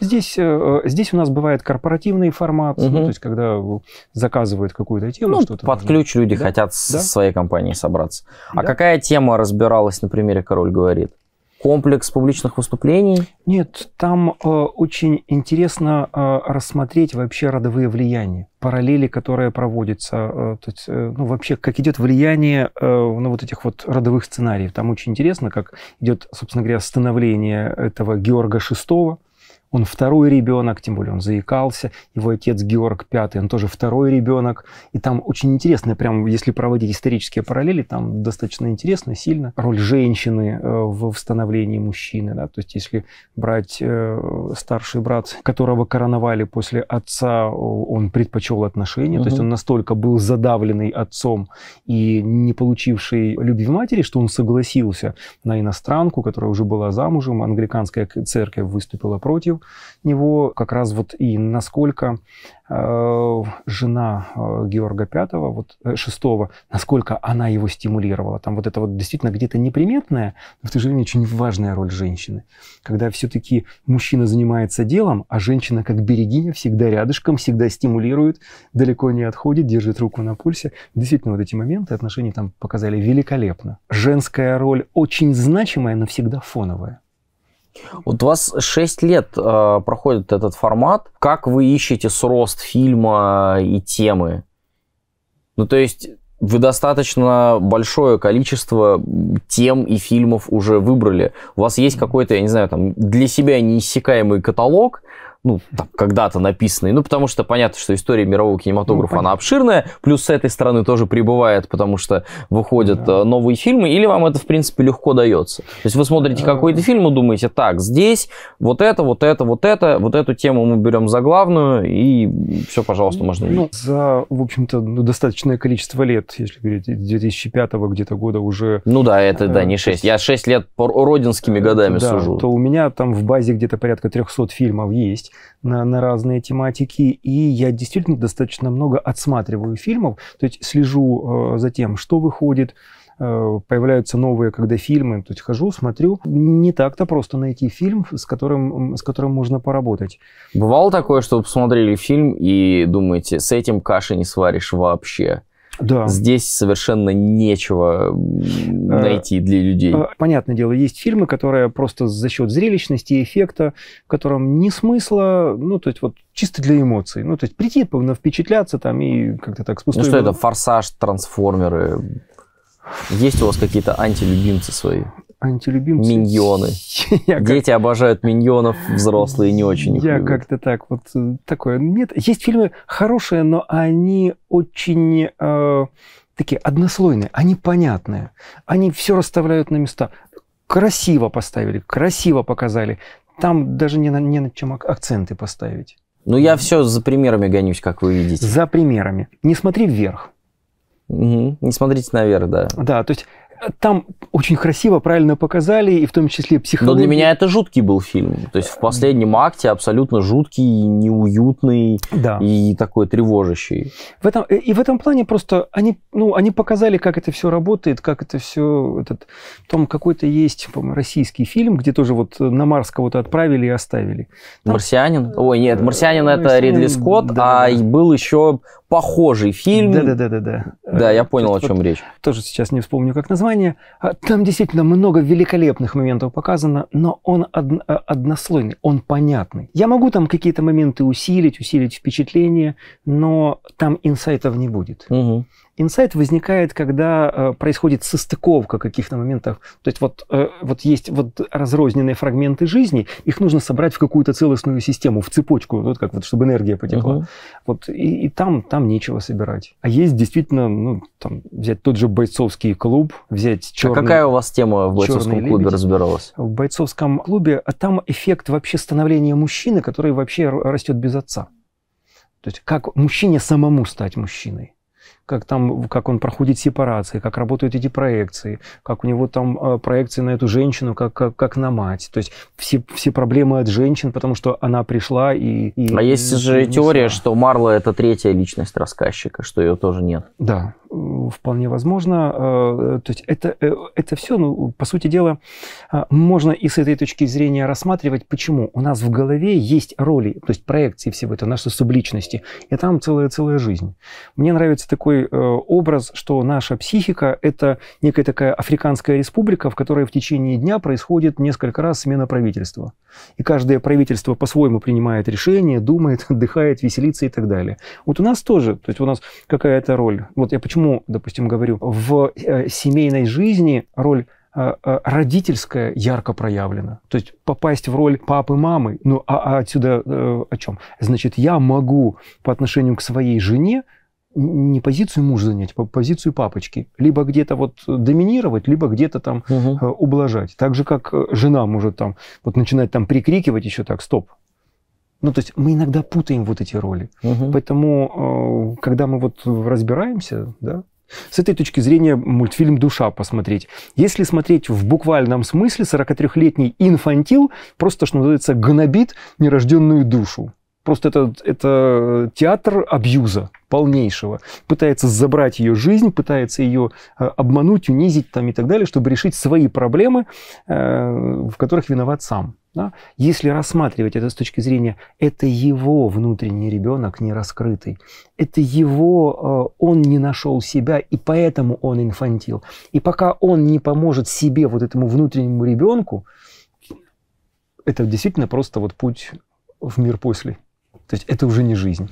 Здесь, э, э, здесь у нас бывает корпоративный формат, угу. ну, то есть когда э, заказывают какую-то тему. Ну, что-то под нужно. ключ люди да? хотят да? с своей компанией собраться. А да? А какая тема разбиралась на примере «Король говорит»? комплекс публичных выступлений? Нет, там э, очень интересно э, рассмотреть вообще родовые влияния, параллели, которые проводятся, э, то есть, э, ну, вообще, как идет влияние э, ну, вот этих вот родовых сценариев. Там очень интересно, как идет, собственно говоря, становление этого Георга VI, он второй ребенок, тем более он заикался. Его отец Георг V, он тоже второй ребенок. И там очень интересно, прям если проводить исторические параллели, там достаточно интересно, сильно роль женщины э, в становлении мужчины. Да? То есть если брать э, старший брат, которого короновали после отца, он предпочел отношения. Угу. То есть он настолько был задавленный отцом и не получивший любви матери, что он согласился на иностранку, которая уже была замужем. Англиканская церковь выступила против него как раз вот и насколько э, жена э, Георга Пятого, вот э, шестого, насколько она его стимулировала. Там вот это вот действительно где-то неприметная, но в то же время очень важная роль женщины. Когда все-таки мужчина занимается делом, а женщина как берегиня всегда рядышком, всегда стимулирует, далеко не отходит, держит руку на пульсе. Действительно, вот эти моменты отношения там показали великолепно. Женская роль очень значимая, но всегда фоновая. Вот у вас 6 лет э, проходит этот формат. Как вы ищете срост фильма и темы? Ну, то есть вы достаточно большое количество тем и фильмов уже выбрали. У вас есть какой-то, я не знаю, там для себя неиссякаемый каталог, ну, там, когда-то написанные. Ну, потому что понятно, что история мирового кинематографа, ну, она обширная, плюс с этой стороны тоже прибывает, потому что выходят да. Э, новые фильмы, или вам это, в принципе, легко дается? То есть вы смотрите э, какой-то ну. фильм и думаете, так, здесь вот это, вот это, вот это, вот эту тему мы берем за главную, и все, пожалуйста, ну, можно ну, За, в общем-то, ну, достаточное количество лет, если говорить, 2005 -го где-то года уже... Ну да, это, да, э, не 6. Я 6 лет по родинскими годами да, сужу. то у меня там в базе где-то порядка 300 фильмов есть на, на разные тематики, и я действительно достаточно много отсматриваю фильмов, то есть слежу э, за тем, что выходит, э, появляются новые, когда фильмы, то есть хожу, смотрю. Не так-то просто найти фильм, с которым, с которым можно поработать. Бывало такое, что вы посмотрели фильм и думаете, с этим каши не сваришь вообще? Да. Здесь совершенно нечего э, найти для людей. Э, понятное дело, есть фильмы, которые просто за счет зрелищности и эффекта, в котором не смысла, ну, то есть вот чисто для эмоций. Ну, то есть прийти, впечатляться там и как-то так спустя. Ну, что это, «Форсаж», «Трансформеры»? Есть у вас какие-то антилюбимцы свои? антилюбимцы. Миньоны. Дети обожают миньонов, взрослые не очень. Я как-то так вот э, такое. Нет, есть фильмы хорошие, но они очень э, такие однослойные, они понятные, они все расставляют на места. Красиво поставили, красиво показали. Там даже не на, не на чем акценты поставить. Ну, я все за примерами гонюсь, как вы видите. За примерами. Не смотри вверх. Угу. Не смотрите наверх, да. Да, то есть там очень красиво, правильно показали, и в том числе психологию. Но для меня это жуткий был фильм. То есть в последнем акте абсолютно жуткий, неуютный да. и такой тревожащий. В этом, и в этом плане просто они, ну, они показали, как это все работает, как это все... Этот, там какой-то есть, по российский фильм, где тоже вот на Марс кого-то отправили и оставили. Там... «Марсианин»? Ой, нет, «Марсианин» — это Ридли Скотт, да, а да. был еще похожий фильм. Да-да-да. Да, я понял, о чем вот, речь. Тоже сейчас не вспомню, как название внимание. А, там действительно много великолепных моментов показано, но он э, однослойный, он понятный. Я могу там какие-то моменты усилить, усилить впечатление, но там инсайтов не будет. Угу. Инсайт возникает, когда э, происходит состыковка каких-то моментов. То есть вот, э, вот есть вот разрозненные фрагменты жизни, их нужно собрать в какую-то целостную систему, в цепочку, вот как вот, чтобы энергия потекла. Угу. Вот, и, и там, там нечего собирать. А есть действительно, ну, там, взять тот же бойцовский клуб, взять черный... А какая у вас тема в бойцовском клубе разбиралась? В бойцовском клубе, а там эффект вообще становления мужчины, который вообще растет без отца. То есть как мужчине самому стать мужчиной как там, как он проходит сепарации, как работают эти проекции, как у него там э, проекции на эту женщину, как, как, как на мать. То есть все, все проблемы от женщин, потому что она пришла и... и а есть и, же и теория, что Марла это третья личность рассказчика, что ее тоже нет. Да, Э, вполне возможно. Э, то есть это, э, это все, ну, по сути дела, можно и с этой точки зрения рассматривать, почему у нас в голове есть роли, то есть проекции всего этого, нашей субличности, и там целая-целая жизнь. Мне нравится такой образ, что наша психика – это некая такая африканская республика, в которой в течение дня происходит несколько раз смена правительства. И каждое правительство по-своему принимает решения, думает, отдыхает, веселится и так далее. Вот у нас тоже, то есть у нас какая-то роль. Вот я почему почему, допустим, говорю, в э, семейной жизни роль э, э, родительская ярко проявлена. То есть попасть в роль папы, мамы, ну а, а отсюда о чем? Значит, я могу по отношению к своей жене не позицию мужа занять, а позицию папочки. Либо где-то вот доминировать, либо где-то там угу. ублажать. Так же, как жена может там вот начинать там прикрикивать еще так, стоп, ну, то есть мы иногда путаем вот эти роли. Угу. Поэтому, э, когда мы вот разбираемся, да, с этой точки зрения мультфильм «Душа» посмотреть. Если смотреть в буквальном смысле, 43-летний инфантил просто, что называется, гнобит нерожденную душу. Просто это, это театр абьюза полнейшего. Пытается забрать ее жизнь, пытается ее э, обмануть, унизить там и так далее, чтобы решить свои проблемы, э, в которых виноват сам. Да? Если рассматривать это с точки зрения, это его внутренний ребенок не раскрытый, это его, э, он не нашел себя, и поэтому он инфантил. И пока он не поможет себе, вот этому внутреннему ребенку, это действительно просто вот путь в мир после. То есть это уже не жизнь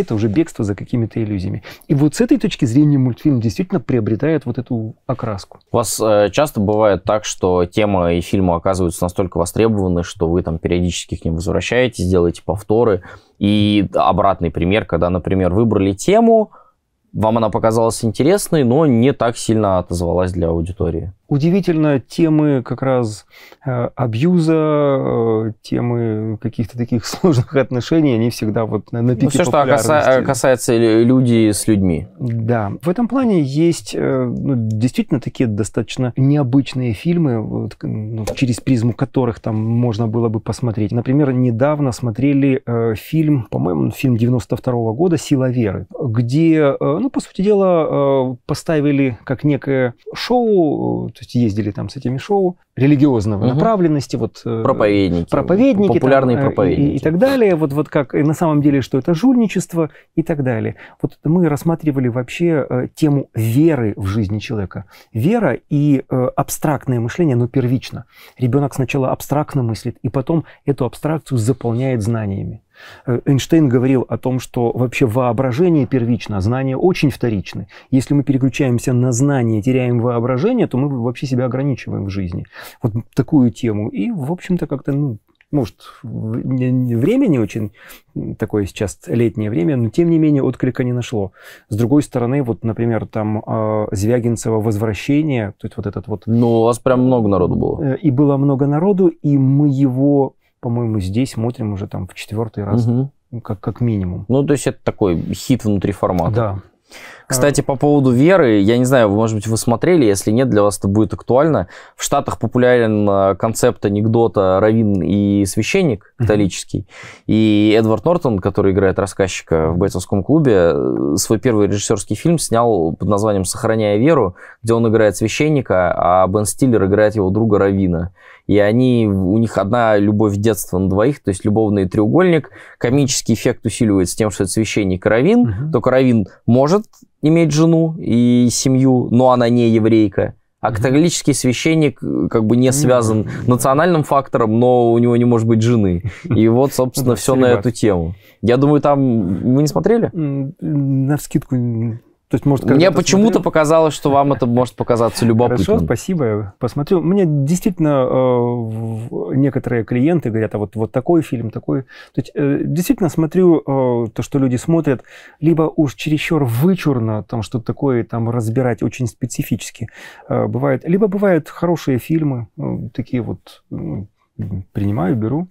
это уже бегство за какими-то иллюзиями. И вот с этой точки зрения мультфильм действительно приобретает вот эту окраску. У вас э, часто бывает так, что тема и фильмы оказываются настолько востребованы, что вы там периодически к ним возвращаетесь, делаете повторы. И обратный пример, когда, например, выбрали тему, вам она показалась интересной, но не так сильно отозвалась для аудитории. Удивительно, темы как раз э, абьюза, э, темы каких-то таких сложных отношений, они всегда вот на, на ну, пике ну, все, что каса э, касается людей с людьми. Да. В этом плане есть ну, действительно такие достаточно необычные фильмы, вот, ну, через призму которых там можно было бы посмотреть. Например, недавно смотрели э, фильм, по-моему, фильм 92 -го года «Сила веры», где, э, ну, по сути дела, э, поставили как некое шоу то есть ездили там с этими шоу религиозного угу. направленности, вот э, проповедники, проповедники популярные там, э, проповедники и, и так далее, вот вот как и на самом деле, что это жульничество и так далее. Вот мы рассматривали вообще э, тему веры в жизни человека, вера и абстрактное мышление, но первично. Ребенок сначала абстрактно мыслит, и потом эту абстракцию заполняет знаниями. Э, Эйнштейн говорил о том, что вообще воображение первично, а знания очень вторичны. Если мы переключаемся на знания, теряем воображение, то мы вообще себя ограничиваем в жизни. Вот такую тему. И, в общем-то, как-то, ну, может, время не очень такое сейчас летнее время, но тем не менее отклика не нашло. С другой стороны, вот, например, там а, Звягинцева «Возвращение», тут вот этот вот... Ну, у вас прям много народу было. Э, и было много народу, и мы его по-моему, здесь смотрим уже там в четвертый раз, угу. как, как минимум. Ну, то есть это такой хит внутри формата. Да. Кстати, по поводу веры, я не знаю, может быть, вы смотрели, если нет, для вас это будет актуально. В Штатах популярен э, концепт анекдота «Равин и священник» католический. И Эдвард Нортон, который играет рассказчика в бойцовском клубе, э, свой первый режиссерский фильм снял под названием «Сохраняя веру», где он играет священника, а Бен Стиллер играет его друга Равина. И они, у них одна любовь детства на двоих, то есть любовный треугольник. Комический эффект усиливается тем, что это священник Равин, угу. только Равин может иметь жену и семью, но она не еврейка. А католический священник э, как бы не связан национальным фактором, но у него не может быть жены. И вот, собственно, все на эту тему. Я думаю, там... Вы не смотрели? На вскидку то есть, может, Мне почему-то смотрю... показалось, что вам это может показаться любопытным. Хорошо, спасибо. Посмотрю. Мне действительно э, некоторые клиенты говорят, а вот, вот такой фильм, такой... То есть, э, действительно смотрю э, то, что люди смотрят, либо уж чересчур вычурно, там что-то такое там разбирать очень специфически э, бывает. Либо бывают хорошие фильмы, э, такие вот э, принимаю, беру.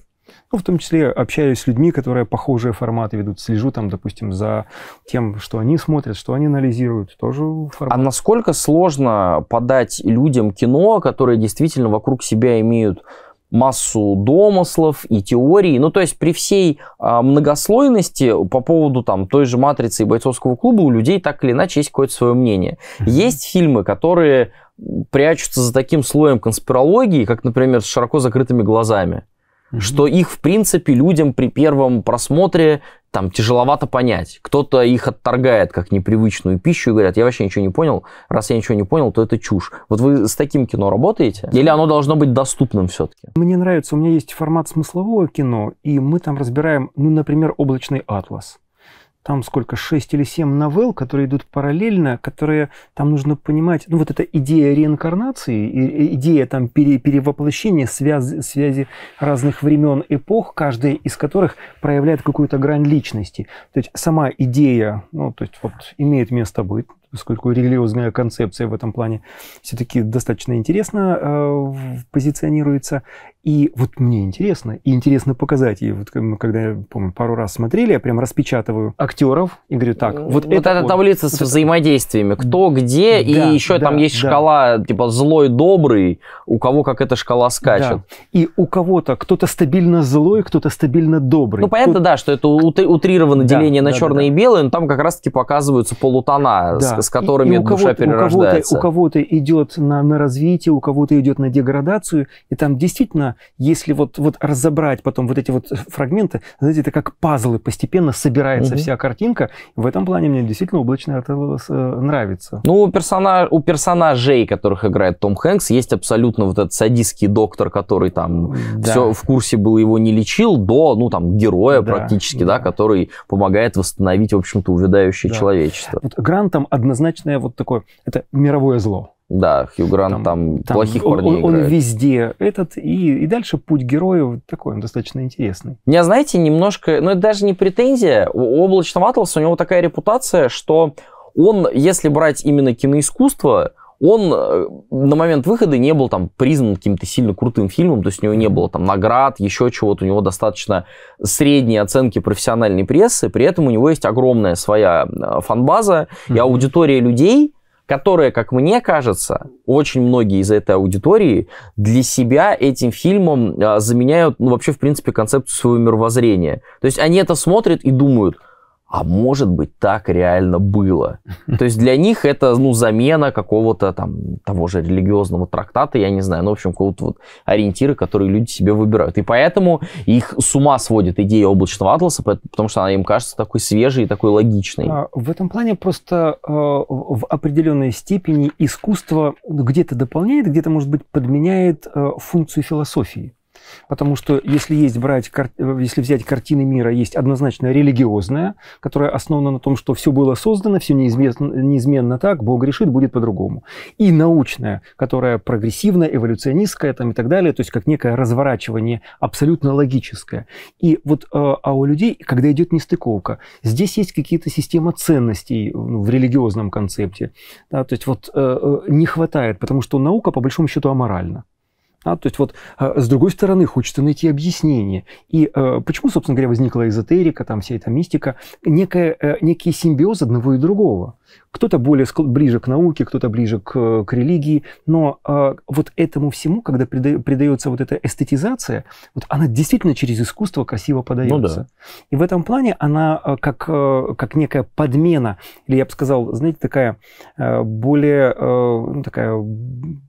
Ну, в том числе общаюсь с людьми, которые похожие форматы ведут, слежу там, допустим, за тем, что они смотрят, что они анализируют, тоже а формат. А насколько сложно подать людям кино, которые действительно вокруг себя имеют массу домыслов и теорий. Ну, то есть при всей а, многослойности по поводу там той же «Матрицы» и «Бойцовского клуба» у людей так или иначе есть какое-то свое мнение. Mm-hmm. Есть фильмы, которые прячутся за таким слоем конспирологии, как, например, с широко закрытыми глазами. Mm-hmm. Что их, в принципе, людям при первом просмотре там тяжеловато понять. Кто-то их отторгает как непривычную пищу и говорят, я вообще ничего не понял, раз я ничего не понял, то это чушь. Вот вы с таким кино работаете? Или оно должно быть доступным все-таки? Мне нравится, у меня есть формат смыслового кино, и мы там разбираем, ну, например, «Облачный атлас» там сколько, шесть или семь новелл, которые идут параллельно, которые там нужно понимать, ну вот эта идея реинкарнации, идея там пере, перевоплощения, связи связи разных времен, эпох, каждая из которых проявляет какую-то грань личности. То есть сама идея, ну то есть вот имеет место быть, поскольку религиозная концепция в этом плане все-таки достаточно интересно э, позиционируется. И вот мне интересно, и интересно показать. И вот мы когда, помню, пару раз смотрели, я прям распечатываю актеров и говорю, так, ну, вот, вот это эта он, таблица вот с это... взаимодействиями, кто где, да, и еще да, там есть да. шкала, типа, злой, добрый, у кого как эта шкала скачет. Да. И у кого-то кто-то стабильно злой, кто-то стабильно добрый. Ну, понятно, кто... да, что это утрированное да, деление на да, черное да, и белое, но там как раз-таки показываются полутона, да. с, с которыми и, и душа перерождается. У кого-то, у кого-то идет на, на развитие, у кого-то идет на деградацию, и там действительно она, если вот, вот разобрать потом вот эти вот э, фрагменты, знаете, это как пазлы, постепенно собирается угу. вся картинка. В этом плане мне действительно «Облачный атлас» э, э, нравится. Ну, у, персонаж, у персонажей, которых играет Том Хэнкс, есть абсолютно вот этот садистский доктор, который там да. все в курсе был, его не лечил, до, ну, там, героя да, практически, да. да, который помогает восстановить, в общем-то, увядающее да. человечество. Вот Грантом однозначное вот такое, это мировое зло. Да, Хью Грант там, там, плохих он, парней он, он везде этот, и, и дальше путь героев такой, он достаточно интересный. Меня, знаете, немножко, ну это даже не претензия, у Облачного Атласа у него такая репутация, что он, если брать именно киноискусство, он э, на момент выхода не был там признан каким-то сильно крутым фильмом, то есть у него не было там наград, еще чего-то, у него достаточно средние оценки профессиональной прессы, при этом у него есть огромная своя э, фанбаза mm-hmm. и аудитория людей, которые, как мне кажется, очень многие из этой аудитории для себя этим фильмом а, заменяют, ну, вообще, в принципе, концепцию своего мировоззрения. То есть они это смотрят и думают, а может быть так реально было. То есть для них это, ну, замена какого-то там того же религиозного трактата, я не знаю, ну, в общем, какого-то вот ориентира, которые люди себе выбирают. И поэтому их с ума сводит идея облачного атласа, потому что она им кажется такой свежей и такой логичной. А, в этом плане просто э, в определенной степени искусство где-то дополняет, где-то, может быть, подменяет э, функцию философии. Потому что если, есть брать, если взять картины мира, есть однозначно религиозная, которая основана на том, что все было создано, все неизменно, неизменно так, Бог решит, будет по-другому. И научная, которая прогрессивная, эволюционистская там, и так далее, то есть как некое разворачивание абсолютно логическое. И вот э, а у людей, когда идет нестыковка, здесь есть какие-то системы ценностей в религиозном концепте. Да, то есть вот э, э, не хватает, потому что наука по большому счету аморальна. Да? То есть вот а, с другой стороны хочется найти объяснение. И э, почему, собственно говоря, возникла эзотерика, там вся эта мистика, некая, э, некий симбиоз одного и другого. Кто-то более ближе к науке, кто-то ближе к, э, к религии. Но э, вот этому всему, когда прида придается вот эта эстетизация, вот она действительно через искусство красиво подается. Ну, да. И в этом плане она э, как, э, как некая подмена, или я бы сказал, знаете, такая более, ну, такая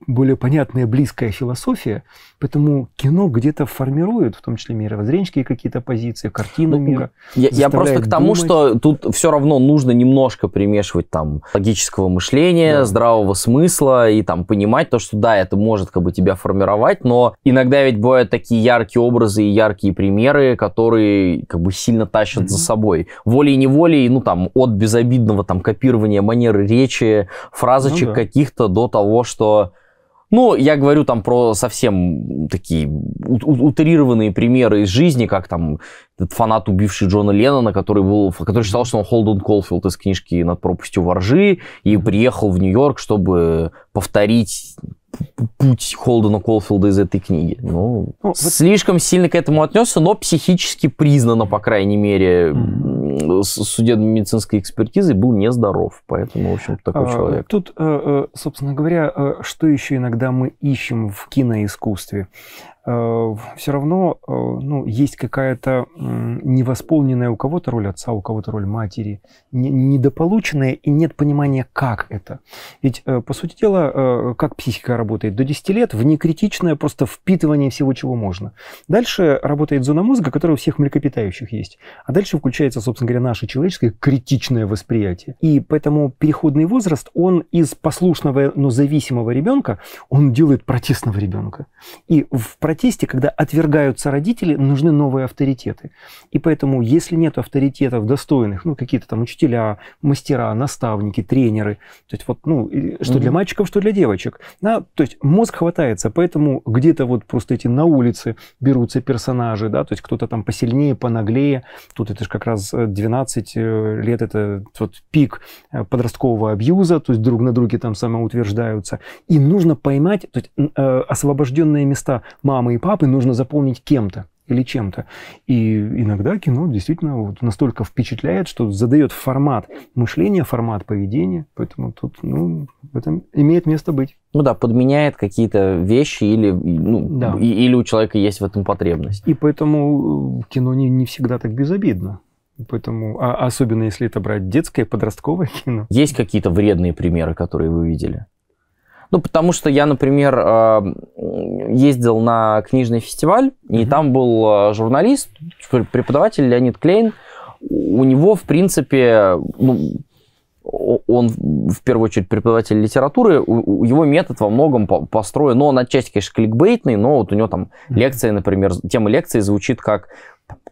более понятная, близкая философия, Поэтому кино где-то формирует, в том числе мировоззренческие какие-то позиции, картину ну, мира. Я, я просто к тому, думать. что тут все равно нужно немножко примешивать там логического мышления, да. здравого смысла и там понимать то, что да, это может как бы тебя формировать, но иногда ведь бывают такие яркие образы и яркие примеры, которые как бы сильно тащат mm-hmm. за собой. Волей-неволей, ну там, от безобидного там копирования манеры речи, фразочек ну, да. каких-то до того, что ну, я говорю там про совсем такие утрированные примеры из жизни, как там этот фанат, убивший Джона Леннона, который, был, который считал, что он Холден Колфилд из книжки «Над пропастью воржи», и приехал в Нью-Йорк, чтобы повторить путь Холдена Колфилда из этой книги. Ну, ну слишком вот... сильно к этому отнесся, но психически признано, по крайней мере, mm-hmm судебно-медицинской экспертизой был нездоров. Поэтому, в общем такой а, человек. Тут, э, э, собственно говоря, э, что еще иногда мы ищем в киноискусстве? Э, все равно э, ну, есть какая-то невосполненная у кого-то роль отца, у кого-то роль матери, недополученная, и нет понимания, как это. Ведь, э, по сути дела, как психика работает? До 10 лет в некритичное просто впитывание всего, чего можно. Дальше работает зона мозга, которая у всех млекопитающих есть. А дальше включается, собственно говоря, наше человеческое критичное восприятие. И поэтому переходный возраст, он из послушного, но зависимого ребенка, он делает протестного ребенка. И в протестном протесте, когда отвергаются родители, нужны новые авторитеты. И поэтому, если нет авторитетов достойных, ну, какие-то там учителя, мастера, наставники, тренеры, то есть вот, ну, что для мальчиков, что для девочек, да, то есть мозг хватается, поэтому где-то вот просто эти на улице берутся персонажи, да, то есть кто-то там посильнее, понаглее, тут это же как раз 12 э, э, лет, это вот пик э, подросткового абьюза, то есть друг на друге там самоутверждаются, и нужно поймать то есть, освобожденные места мамы, мамы и папы нужно заполнить кем-то или чем-то. И иногда кино действительно вот настолько впечатляет, что задает формат мышления, формат поведения. Поэтому тут, ну, в этом имеет место быть. Ну да, подменяет какие-то вещи или, ну, да. и, или у человека есть в этом потребность. И поэтому э, кино не, не всегда так безобидно. Поэтому, а особенно если это брать детское, подростковое кино. Есть какие-то вредные примеры, которые вы видели? Ну, потому что я, например, э, ездил на книжный фестиваль, mm-hmm. и там был э, журналист, типа, преподаватель Леонид Клейн. У него, в принципе, ну, он в первую очередь преподаватель литературы, его метод во многом построен, но ну, он отчасти, конечно, кликбейтный, но вот у него там лекция, например, тема лекции звучит как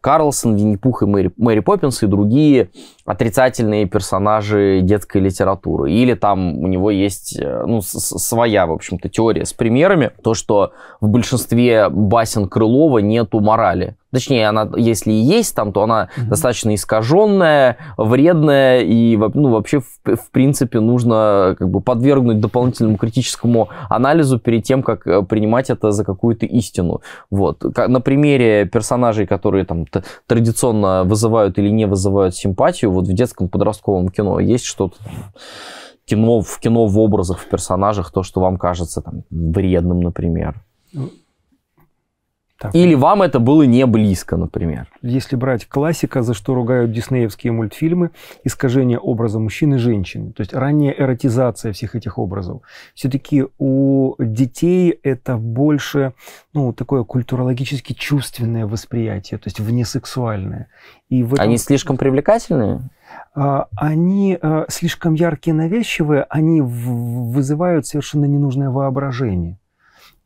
Карлсон, Винни-Пух и Мэри, Мэри Поппинс и другие отрицательные персонажи детской литературы. Или там у него есть э, ну, своя, в общем-то, теория с примерами. То, что в большинстве басен Крылова нету морали. Точнее, она, если и есть там, то она mm-hmm. достаточно искаженная, вредная, и ну, вообще, в, в принципе, нужно как бы подвергнуть дополнительному критическому анализу перед тем, как э, принимать это за какую-то истину. Вот. На примере персонажей, которые там традиционно вызывают или не вызывают симпатию, вот в детском подростковом кино есть что-то кино, в кино в образах, в персонажах, то, что вам кажется там, вредным, например. Ну, так. Или вам это было не близко, например. Если брать классика, за что ругают диснеевские мультфильмы, искажение образа мужчин и женщин, то есть ранняя эротизация всех этих образов. Все-таки у детей это больше ну, такое культурологически чувственное восприятие, то есть внесексуальное. И в этом... Они слишком привлекательные? А, они э, слишком яркие, навязчивые, они вызывают совершенно ненужное воображение.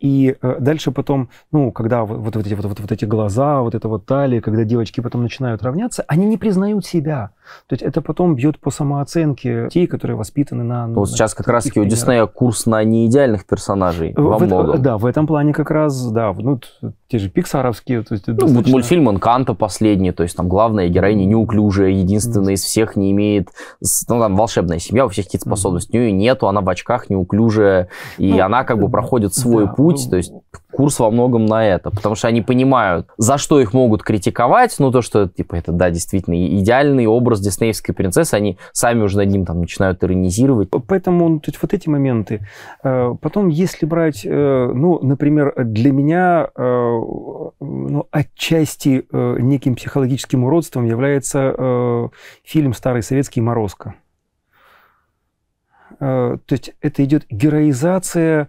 И э, дальше потом, ну, когда вот, вот, эти, вот, вот, вот эти глаза, вот это вот талия, когда девочки потом начинают равняться, они не признают себя. То есть это потом бьет по самооценке детей, которые воспитаны на... Ну, на, сейчас как раз-таки у Диснея курс на неидеальных персонажей в, э, во в, многом. Э, да, в этом плане как раз, да. Ну, те же пиксаровские. То есть ну, вот мультфильм «Энканто» последний, то есть там главная героиня неуклюжая, единственная mm-hmm. из всех не имеет... Ну, там волшебная семья, у всех какие-то способности. Mm-hmm. У нее нету, она в очках неуклюжая, и ну, она как бы э, проходит свой да, путь, ну, то есть курс во многом на это, потому что они понимают, за что их могут критиковать, ну, то, что, типа, это, да, действительно идеальный образ диснеевской принцессы, они сами уже над ним там начинают иронизировать. Поэтому то есть, вот эти моменты. Э, потом, если брать, э, ну, например, для меня э, ну, отчасти неким психологическим уродством является фильм «Старый советский Морозко». То есть это идет героизация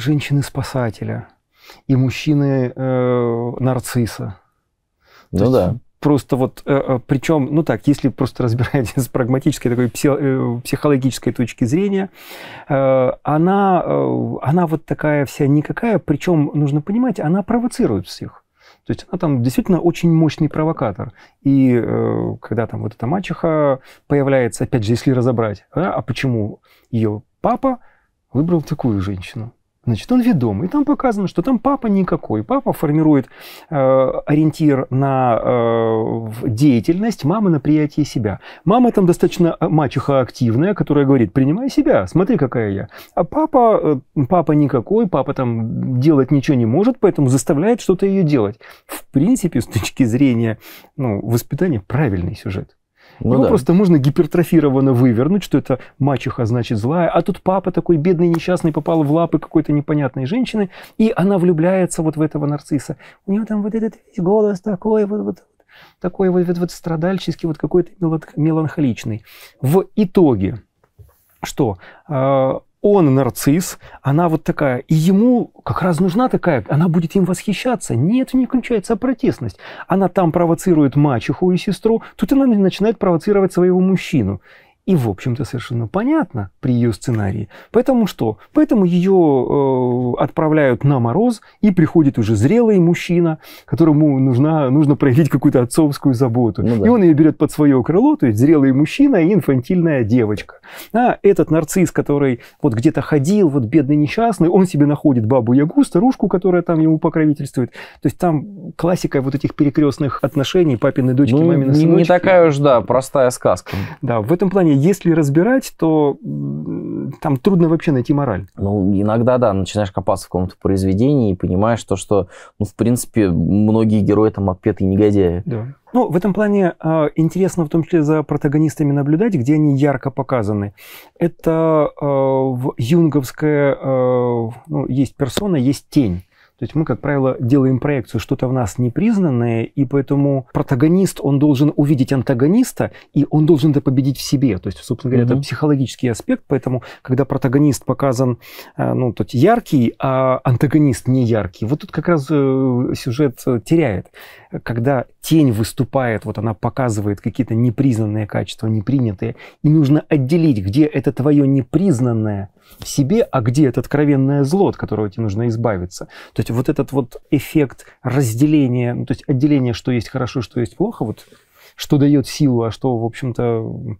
женщины-спасателя и мужчины-нарцисса. Э, ну да. просто вот, э, э, причем, ну так, если просто разбирать с прагматической такой психологической точки зрения, она, она вот такая вся никакая, причем, нужно понимать, она провоцирует всех. То есть она там действительно очень мощный провокатор. И когда там вот эта мачеха появляется, опять же, если разобрать, а почему ее папа выбрал такую женщину? значит, он ведом. И там показано, что там папа никакой. Папа формирует э, ориентир на э, деятельность, мама на приятие себя. Мама там достаточно э, мачеха активная, которая говорит, принимай себя, смотри, какая я. А папа, э, папа никакой, папа там делать ничего не может, поэтому заставляет что-то ее делать. В принципе, с точки зрения ну, воспитания, правильный сюжет. Ну, Его да. просто можно гипертрофированно вывернуть, что это мачеха значит злая, а тут папа такой бедный, несчастный, попал в лапы какой-то непонятной женщины, и она влюбляется вот в этого нарцисса. У него там вот этот голос такой, вот, вот такой вот, вот, вот страдальческий, вот какой-то меланхоличный. В итоге что? А, он нарцисс, она вот такая, и ему как раз нужна такая, она будет им восхищаться. Нет, не включается протестность. Она там провоцирует мачеху и сестру, тут она начинает провоцировать своего мужчину. И, в общем-то, совершенно понятно при ее сценарии. Поэтому что? Поэтому ее э, отправляют на мороз, и приходит уже зрелый мужчина, которому нужна, нужно проявить какую-то отцовскую заботу. Ну, да. И он ее берет под свое крыло, то есть зрелый мужчина и инфантильная девочка. А этот нарцисс, который вот где-то ходил, вот бедный несчастный, он себе находит бабу-ягу, старушку, которая там ему покровительствует. То есть там классика вот этих перекрестных отношений папиной дочки, ну, маминой сыночки. Не такая уж, да, простая сказка. Да, в этом плане, если разбирать, то там трудно вообще найти мораль. Ну, иногда, да, начинаешь копать запас в каком-то произведении и понимаешь то, что, ну, в принципе, многие герои там отпетые негодяи. Да. Ну, в этом плане э, интересно в том числе за протагонистами наблюдать, где они ярко показаны. Это э, в юнговская, э, ну, есть персона, есть тень. То есть мы, как правило, делаем проекцию, что-то в нас непризнанное, и поэтому протагонист, он должен увидеть антагониста, и он должен это победить в себе. То есть, собственно говоря, угу. это психологический аспект, поэтому, когда протагонист показан, э, ну, то есть яркий, а антагонист не яркий, вот тут как раз э, сюжет теряет когда тень выступает, вот она показывает какие-то непризнанные качества, непринятые, и нужно отделить, где это твое непризнанное в себе, а где это откровенное зло, от которого тебе нужно избавиться. То есть вот этот вот эффект разделения, то есть отделения, что есть хорошо, что есть плохо, вот что дает силу, а что, в общем-то,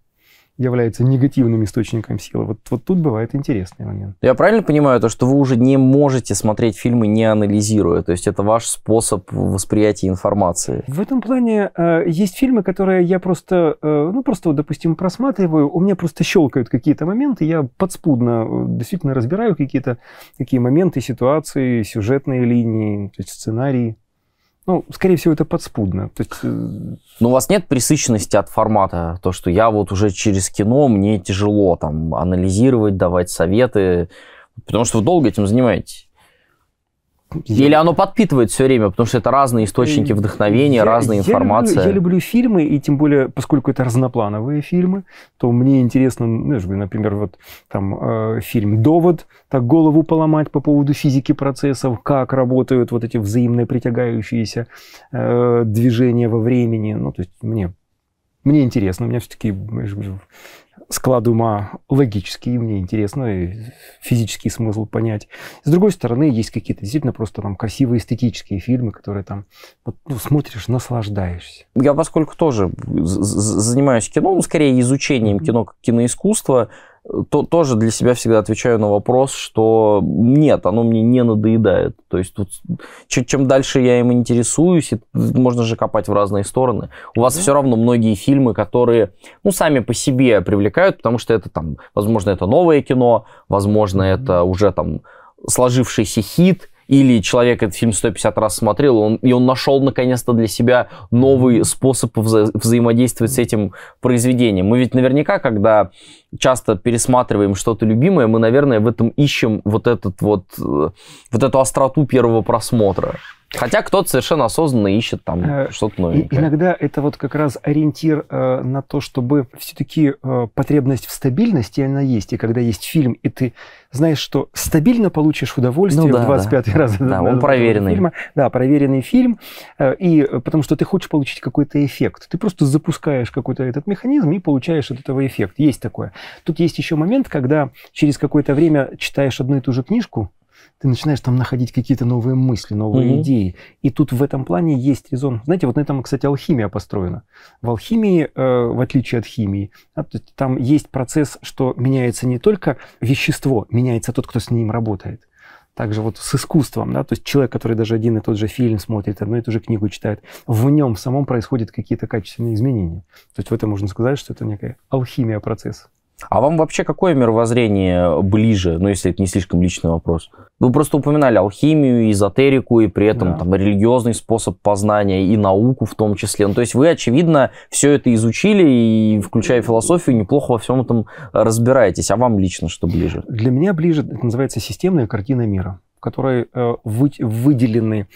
является негативным источником силы. Вот, вот тут бывает интересный момент. Я правильно понимаю то, что вы уже не можете смотреть фильмы, не анализируя? То есть это ваш способ восприятия информации? В этом плане э, есть фильмы, которые я просто, э, ну просто, вот, допустим, просматриваю, у меня просто щелкают какие-то моменты, я подспудно э, действительно разбираю какие-то такие моменты, ситуации, сюжетные линии, то есть сценарии. Ну, скорее всего, это подспудно. То есть... Э, Но у вас нет присыщенности от формата? То, что я вот уже через кино, мне тяжело там анализировать, давать советы, потому что вы долго этим занимаетесь. Или оно подпитывает все время, потому что это разные источники э, вдохновения, я, разная я информация. Люблю, я люблю фильмы, и тем более, поскольку это разноплановые фильмы, то мне интересно, знаешь, ну, например, вот там э, фильм «Довод», так голову поломать по поводу физики процессов, как работают вот эти взаимные притягающиеся э, движения во времени. Ну, то есть мне, мне интересно, у меня все-таки склад ума логический, мне интересно и физический смысл понять. С другой стороны, есть какие-то действительно просто там красивые эстетические фильмы, которые там вот, ну, смотришь, наслаждаешься. Я поскольку тоже занимаюсь кино, ну, скорее изучением кино как киноискусства, то, тоже для себя всегда отвечаю на вопрос, что нет, оно мне не надоедает. То есть тут, чем дальше я им интересуюсь, можно же копать в разные стороны. У вас mm-hmm. все равно многие фильмы, которые ну, сами по себе привлекают, потому что это там, возможно, это новое кино, возможно, mm-hmm. это уже там сложившийся хит, или человек этот фильм 150 раз смотрел, он, и он нашел наконец-то для себя новый способ вза взаимодействовать с этим произведением. Мы ведь наверняка, когда часто пересматриваем что-то любимое, мы, наверное, в этом ищем вот, этот вот, э, вот эту остроту первого просмотра. Хотя кто-то совершенно осознанно ищет там э, что-то новенькое. Иногда это вот как раз ориентир э, на то, чтобы все-таки э, потребность в стабильности, она есть. И когда есть фильм, и ты знаешь, что стабильно получишь удовольствие ну, да, в 25 да. раз. Да, он проверенный. Фильма. Да, проверенный фильм. Э, и э, потому что ты хочешь получить какой-то эффект. Ты просто запускаешь какой-то этот механизм и получаешь от этого эффект. Есть такое. Тут есть еще момент, когда через какое-то время читаешь одну и ту же книжку, ты начинаешь там находить какие-то новые мысли, новые угу. идеи. И тут в этом плане есть резон. Знаете, вот на этом, кстати, алхимия построена. В алхимии, э, в отличие от химии, да, там есть процесс, что меняется не только вещество, меняется тот, кто с ним работает также вот с искусством, да, то есть человек, который даже один и тот же фильм смотрит, одну и ту же книгу читает, в нем самом происходят какие-то качественные изменения. То есть в этом можно сказать, что это некая алхимия процесса. А вам вообще какое мировоззрение ближе, ну, если это не слишком личный вопрос? Вы просто упоминали алхимию, эзотерику, и при этом да. там религиозный способ познания, и науку в том числе. Ну, то есть вы, очевидно, все это изучили, и, включая философию, неплохо во всем этом разбираетесь. А вам лично что ближе? Для меня ближе, это называется системная картина мира в которой э, вы, выделены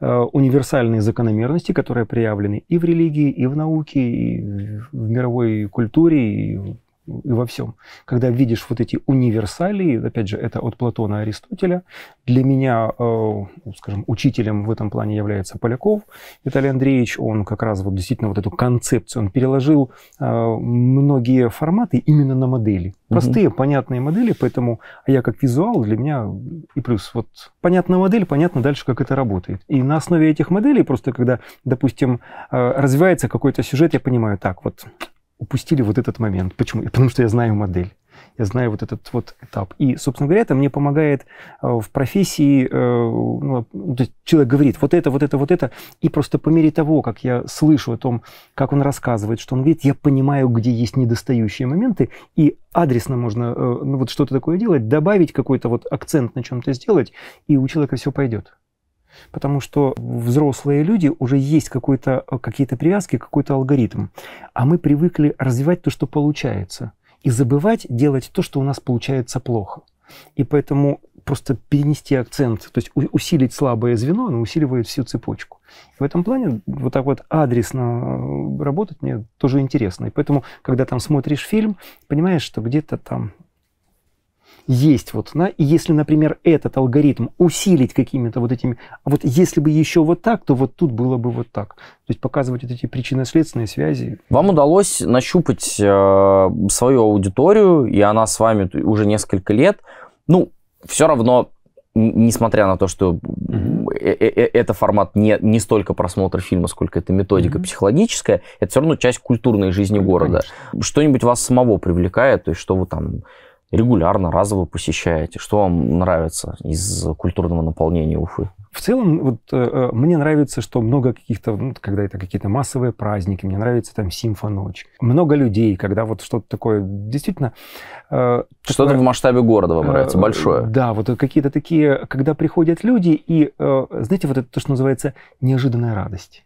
э, универсальные закономерности, которые проявлены и в религии, и в науке, и в мировой культуре, и и во всем. Когда видишь вот эти универсалии, опять же, это от Платона и Аристотеля, для меня, э, ну, скажем, учителем в этом плане является Поляков Виталий Андреевич, он как раз вот действительно вот эту концепцию, он переложил э, многие форматы именно на модели. Простые, угу. понятные модели, поэтому а я как визуал для меня и плюс вот понятна модель, понятно дальше, как это работает. И на основе этих моделей просто когда, допустим, э, развивается какой-то сюжет, я понимаю, так вот упустили вот этот момент. Почему? Потому что я знаю модель. Я знаю вот этот вот этап. И, собственно говоря, это мне помогает э, в профессии, э, ну, человек говорит, вот это, вот это, вот это, и просто по мере того, как я слышу о том, как он рассказывает, что он говорит, я понимаю, где есть недостающие моменты, и адресно можно э, ну, вот что-то такое делать, добавить какой-то вот акцент на чем-то сделать, и у человека все пойдет. Потому что взрослые люди уже есть какой-то, э, какие-то привязки, какой-то алгоритм. А мы привыкли развивать то, что получается. И забывать делать то, что у нас получается плохо. И поэтому просто перенести акцент, то есть усилить слабое звено, оно усиливает всю цепочку. В этом плане вот так вот адресно э, работать мне тоже интересно. И поэтому, когда там смотришь фильм, понимаешь, что где-то там есть вот, да, и если, например, этот алгоритм усилить какими-то вот этими, а вот если бы еще вот так, то вот тут было бы вот так. То есть показывать вот эти причинно-следственные связи. Вам удалось нащупать э, свою аудиторию, и она с вами уже несколько лет. Ну, все равно несмотря на то, что mm-hmm. это формат не, не столько просмотр фильма, сколько это методика mm-hmm. психологическая, это все равно часть культурной жизни mm-hmm. города. Что-нибудь вас самого привлекает, то есть что вы там регулярно, разово посещаете? Что вам нравится из культурного наполнения Уфы? В целом, вот э, э, мне нравится, что много каких-то, ну, когда это какие-то массовые праздники, мне нравится там симфоночь. Много людей, когда вот что-то такое, действительно... Э, что-то такое, в масштабе города вам э, нравится, большое. Э, да, вот какие-то такие, когда приходят люди, и, э, знаете, вот это то, что называется неожиданная радость.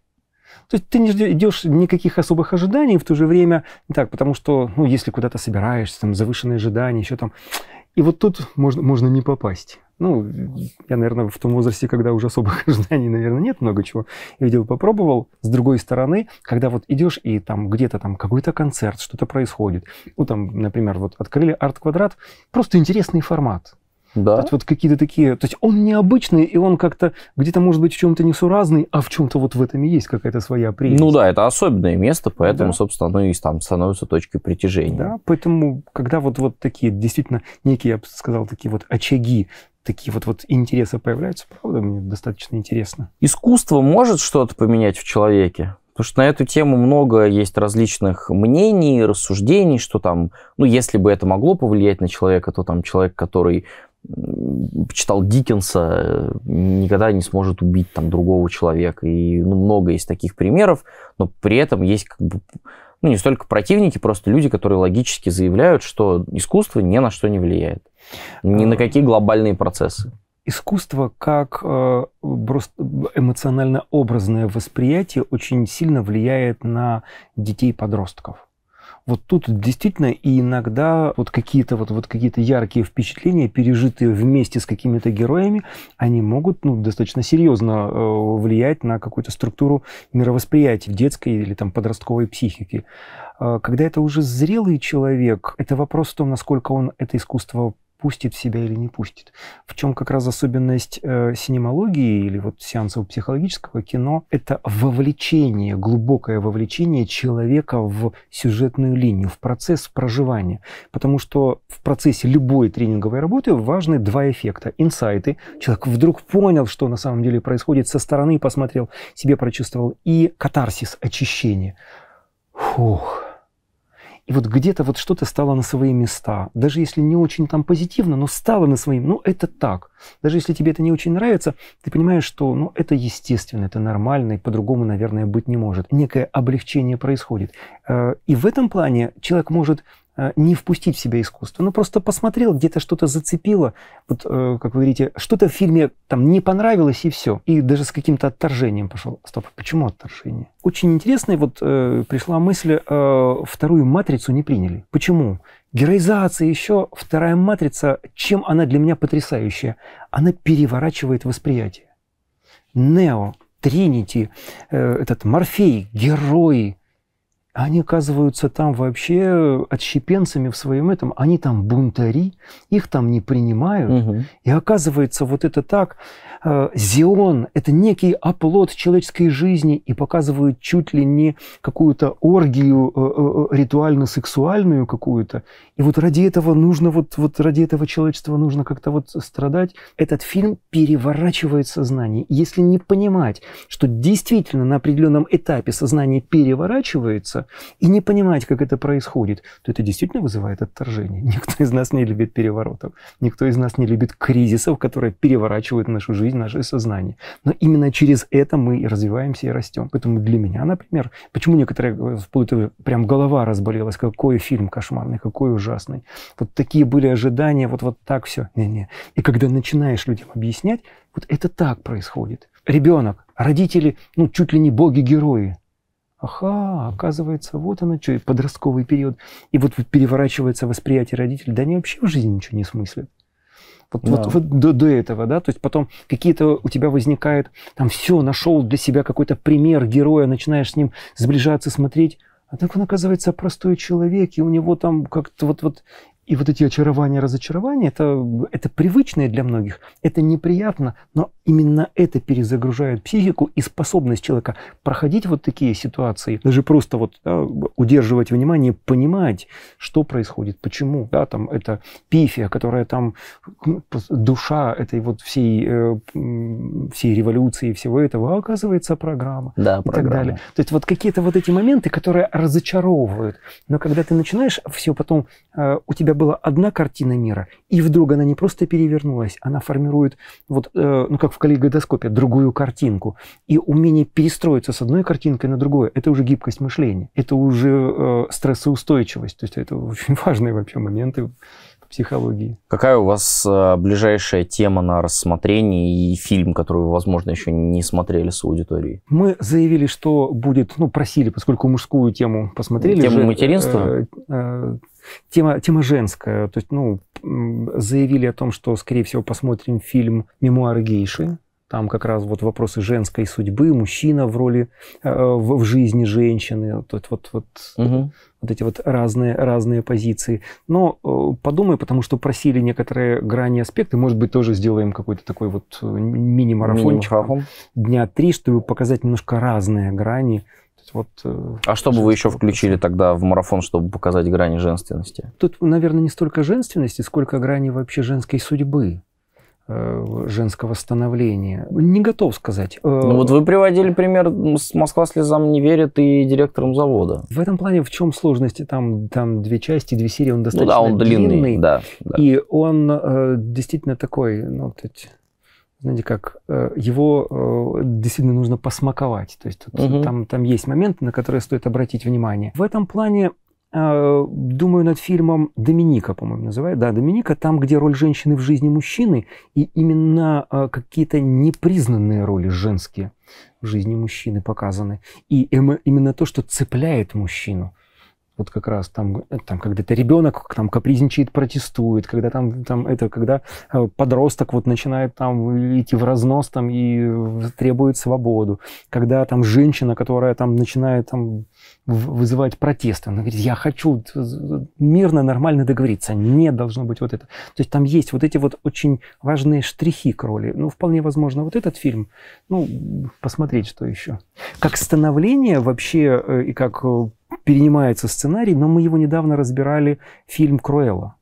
То есть ты не ждешь никаких особых ожиданий в то же время, так, потому что, ну, если куда-то собираешься, там, завышенные ожидания, еще там. И вот тут можно, можно не попасть. Ну, я, наверное, в том возрасте, когда уже особых ожиданий, наверное, нет много чего. Я видел, попробовал. С другой стороны, когда вот идешь и там где-то там какой-то концерт, что-то происходит. Ну, там, например, вот открыли арт-квадрат. Просто интересный формат. Да. Это вот какие-то такие... То есть он необычный, и он как-то где-то, может быть, в чем-то несуразный, а в чем-то вот в этом и есть какая-то своя прелесть. Ну да, это особенное место, поэтому, да. собственно, оно и там становится точкой притяжения. Да, поэтому, когда вот, вот такие действительно некие, я бы сказал, такие вот очаги такие вот, вот интересы появляются, правда, мне достаточно интересно. Искусство может что-то поменять в человеке? Потому что на эту тему много есть различных мнений, рассуждений, что там, ну, если бы это могло повлиять на человека, то там человек, который читал Диккенса, э, никогда не сможет убить там другого человека. И ну, много есть таких примеров, но при этом есть как бы ну, не столько противники, просто люди, которые логически заявляют, что искусство ни на что не влияет, ни на э, какие глобальные процессы. Искусство как э, эмоционально-образное восприятие очень сильно влияет на детей-подростков. Вот тут действительно и иногда вот какие-то вот, вот какие-то яркие впечатления, пережитые вместе с какими-то героями, они могут ну, достаточно серьезно э, влиять на какую-то структуру мировосприятия детской или там подростковой психике. Э, когда это уже зрелый человек, это вопрос в том, насколько он это искусство пустит в себя или не пустит. В чем как раз особенность э, синемологии или вот сеансов психологического кино? Это вовлечение, глубокое вовлечение человека в сюжетную линию, в процесс проживания. Потому что в процессе любой тренинговой работы важны два эффекта. Инсайты. Человек вдруг понял, что на самом деле происходит, со стороны посмотрел, себе прочувствовал. И катарсис, очищение. Фух, и вот где-то вот что-то стало на свои места. Даже если не очень там позитивно, но стало на свои, ну это так. Даже если тебе это не очень нравится, ты понимаешь, что ну это естественно, это нормально, и по-другому, наверное, быть не может. Некое облегчение происходит. Э, и в этом плане человек может Э, не впустить в себя искусство. Ну, просто посмотрел, где-то что-то зацепило, вот, э, как вы говорите, что-то в фильме там не понравилось, и все. И даже с каким-то отторжением пошел. Стоп, а почему отторжение? Очень интересная вот э, пришла мысль, э, вторую «Матрицу» не приняли. Почему? Героизация еще, вторая «Матрица», чем она для меня потрясающая? Она переворачивает восприятие. Нео, Тринити, э, этот Морфей, герои – они оказываются там вообще э, отщепенцами в своем этом, они там бунтари, их там не принимают. Угу. И оказывается, вот это так, э, Зион – это некий оплот человеческой жизни и показывают чуть ли не какую-то оргию э, ритуально-сексуальную какую-то. И вот ради этого нужно, вот, вот ради этого человечества нужно как-то вот страдать. Этот фильм переворачивает сознание. Если не понимать, что действительно на определенном этапе сознание переворачивается, и не понимать, как это происходит, то это действительно вызывает отторжение. Никто из нас не любит переворотов, никто из нас не любит кризисов, которые переворачивают нашу жизнь, наше сознание. Но именно через это мы и развиваемся и растем. Поэтому для меня, например, почему некоторые э, вплоть э, прям голова разболелась, какой фильм кошмарный, какой ужасный. Вот такие были ожидания, вот, вот так все. Не-не. И когда начинаешь людям объяснять, вот это так происходит. Ребенок, родители, ну, чуть ли не боги-герои ага, оказывается, вот оно что, и подростковый период. И вот переворачивается восприятие родителей, да они вообще в жизни ничего не смыслят. Вот, да. вот, вот до, до этого, да, то есть потом какие-то у тебя возникает, там, все, нашел для себя какой-то пример героя, начинаешь с ним сближаться, смотреть, а так он оказывается простой человек, и у него там как-то вот, вот и вот эти очарования, разочарования, это, это привычное для многих, это неприятно, но Именно это перезагружает психику и способность человека проходить вот такие ситуации, даже просто вот да, удерживать внимание, понимать, что происходит, почему, да, там это пифия, которая там ну, душа этой вот всей э, всей революции всего этого, а оказывается программа да, и программа. так далее. То есть вот какие-то вот эти моменты, которые разочаровывают, но когда ты начинаешь все потом, э, у тебя была одна картина мира, и вдруг она не просто перевернулась, она формирует, вот, э, ну как в калейдоскопе, другую картинку. И умение перестроиться с одной картинкой на другую – это уже гибкость мышления, это уже э, стрессоустойчивость. То есть это очень важные вообще моменты психологии. Какая у вас а, ближайшая тема на рассмотрение и фильм, который вы, возможно, еще не смотрели с аудиторией? Мы заявили, что будет, ну, просили, поскольку мужскую тему посмотрели. Тему уже, э, материнства? Э, э, Тема, тема женская. То есть, ну, заявили о том, что, скорее всего, посмотрим фильм «Мемуары гейши», там как раз вот вопросы женской судьбы, мужчина в роли э, в, в жизни женщины, вот, вот, вот, угу. вот эти вот разные, разные позиции. Но э, подумай, потому что просили некоторые грани аспекты, может быть, тоже сделаем какой-то такой вот э, мини-марафончик мини дня три, чтобы показать немножко разные грани. Вот, э, а что бы вы еще вопроса. включили тогда в марафон, чтобы показать грани женственности? Тут, наверное, не столько женственности, сколько грани вообще женской судьбы. Э, женского становления. Не готов сказать. Э, ну вот вы приводили пример с «Москва слезам не верит» и директором завода. В этом плане в чем сложности? Там, там две части, две серии, он ну достаточно ну, да, он длинный. длинный да, да. И он э, действительно такой, ну, вот эти, знаете как, э, его э, действительно нужно посмаковать. То есть тут, угу. там, там есть моменты, на которые стоит обратить внимание. В этом плане Э, думаю, над фильмом «Доминика», по-моему, называют. Да, «Доминика», там, где роль женщины в жизни мужчины, и именно э, какие-то непризнанные роли женские в жизни мужчины показаны. И именно то, что цепляет мужчину – вот как раз там, э, там когда то ребенок там капризничает, протестует, когда там, там это, когда э, подросток вот начинает там идти в разнос там и требует свободу, когда там женщина, которая там начинает там вызывать протесты, она говорит, я хочу мирно, нормально договориться, не должно быть вот это. То есть там есть вот эти вот очень важные штрихи к роли. Ну, вполне возможно, вот этот фильм, ну, посмотреть, что еще. Как становление вообще э, и как перенимается сценарий, но мы его недавно разбирали, фильм Круэлла.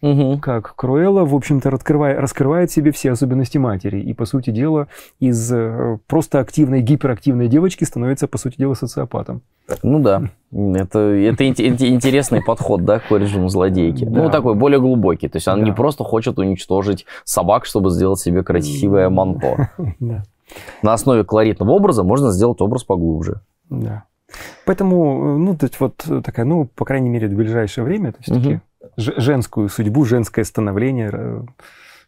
Угу. Как Круэлла, в общем-то, раскрывает, себе все особенности матери. И, по сути дела, из э, просто активной, гиперактивной девочки становится, по сути дела, социопатом. Ну да, это, это интересный подход, да, к режиму злодейки. Ну, да. Ну, такой более глубокий. То есть она да. не просто хочет уничтожить собак, чтобы сделать себе красивое манто. Да. На основе колоритного образа можно сделать образ поглубже. Да. Поэтому, э, ну, то есть вот э, такая, ну, по крайней мере, в ближайшее время то есть таки угу. женскую судьбу, женское становление э,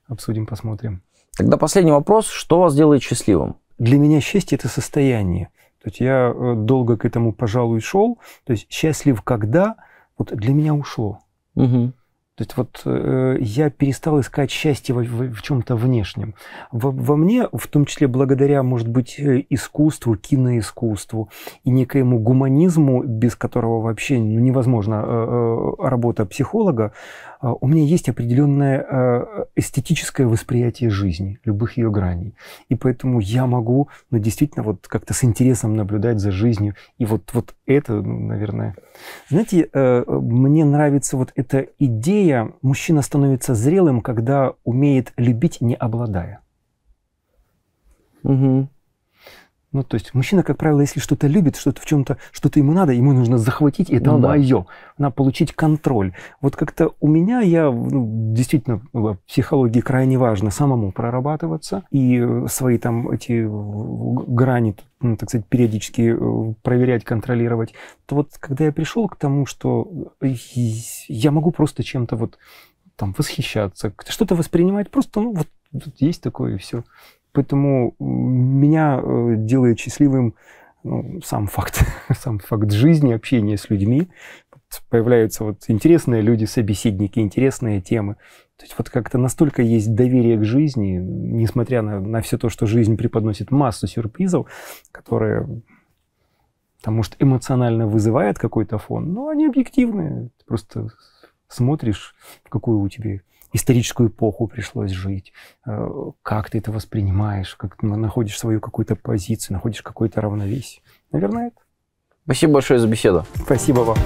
обсудим, посмотрим. Тогда последний вопрос. Что вас делает счастливым? Для меня счастье – это состояние. То есть я долго к этому, пожалуй, шел. То есть счастлив, когда вот для меня ушло. Угу. То есть вот э, я перестал искать счастье в, в, в чем-то внешнем. Во, во мне, в том числе благодаря, может быть, э, искусству, киноискусству и некоему гуманизму, без которого вообще ну, невозможно э, э, работа психолога, а, у меня есть определенное э, эстетическое восприятие жизни, любых ее граней. И поэтому я могу, ну, действительно, вот как-то с интересом наблюдать за жизнью. И вот, вот это, ну, наверное... Знаете, э, мне нравится вот эта идея, мужчина становится зрелым, когда умеет любить, не обладая. Угу. Ну, то есть мужчина, как правило, если что-то любит, что-то в чем-то, что-то ему надо, ему нужно захватить, это ну, мое. Да. Надо получить контроль. Вот как-то у меня, я ну, действительно в психологии крайне важно самому прорабатываться и э, свои там эти э, грани, ну, так сказать, периодически э, проверять, контролировать. То вот когда я пришел к тому, что я могу просто чем-то вот там восхищаться, что-то воспринимать, просто ну, вот, вот есть такое и все. Поэтому меня э, делает счастливым ну, сам факт, сам факт жизни, общения с людьми. Появляются вот интересные люди, собеседники, интересные темы. То есть вот как-то настолько есть доверие к жизни, несмотря на, на все то, что жизнь преподносит массу сюрпризов, которые потому что эмоционально вызывает какой-то фон, но они объективные. Ты просто смотришь, какую у тебя историческую эпоху пришлось жить, э, как ты это воспринимаешь, как ты находишь свою какую-то позицию, находишь какое-то равновесие. Наверное, это. Спасибо большое за беседу. Спасибо вам.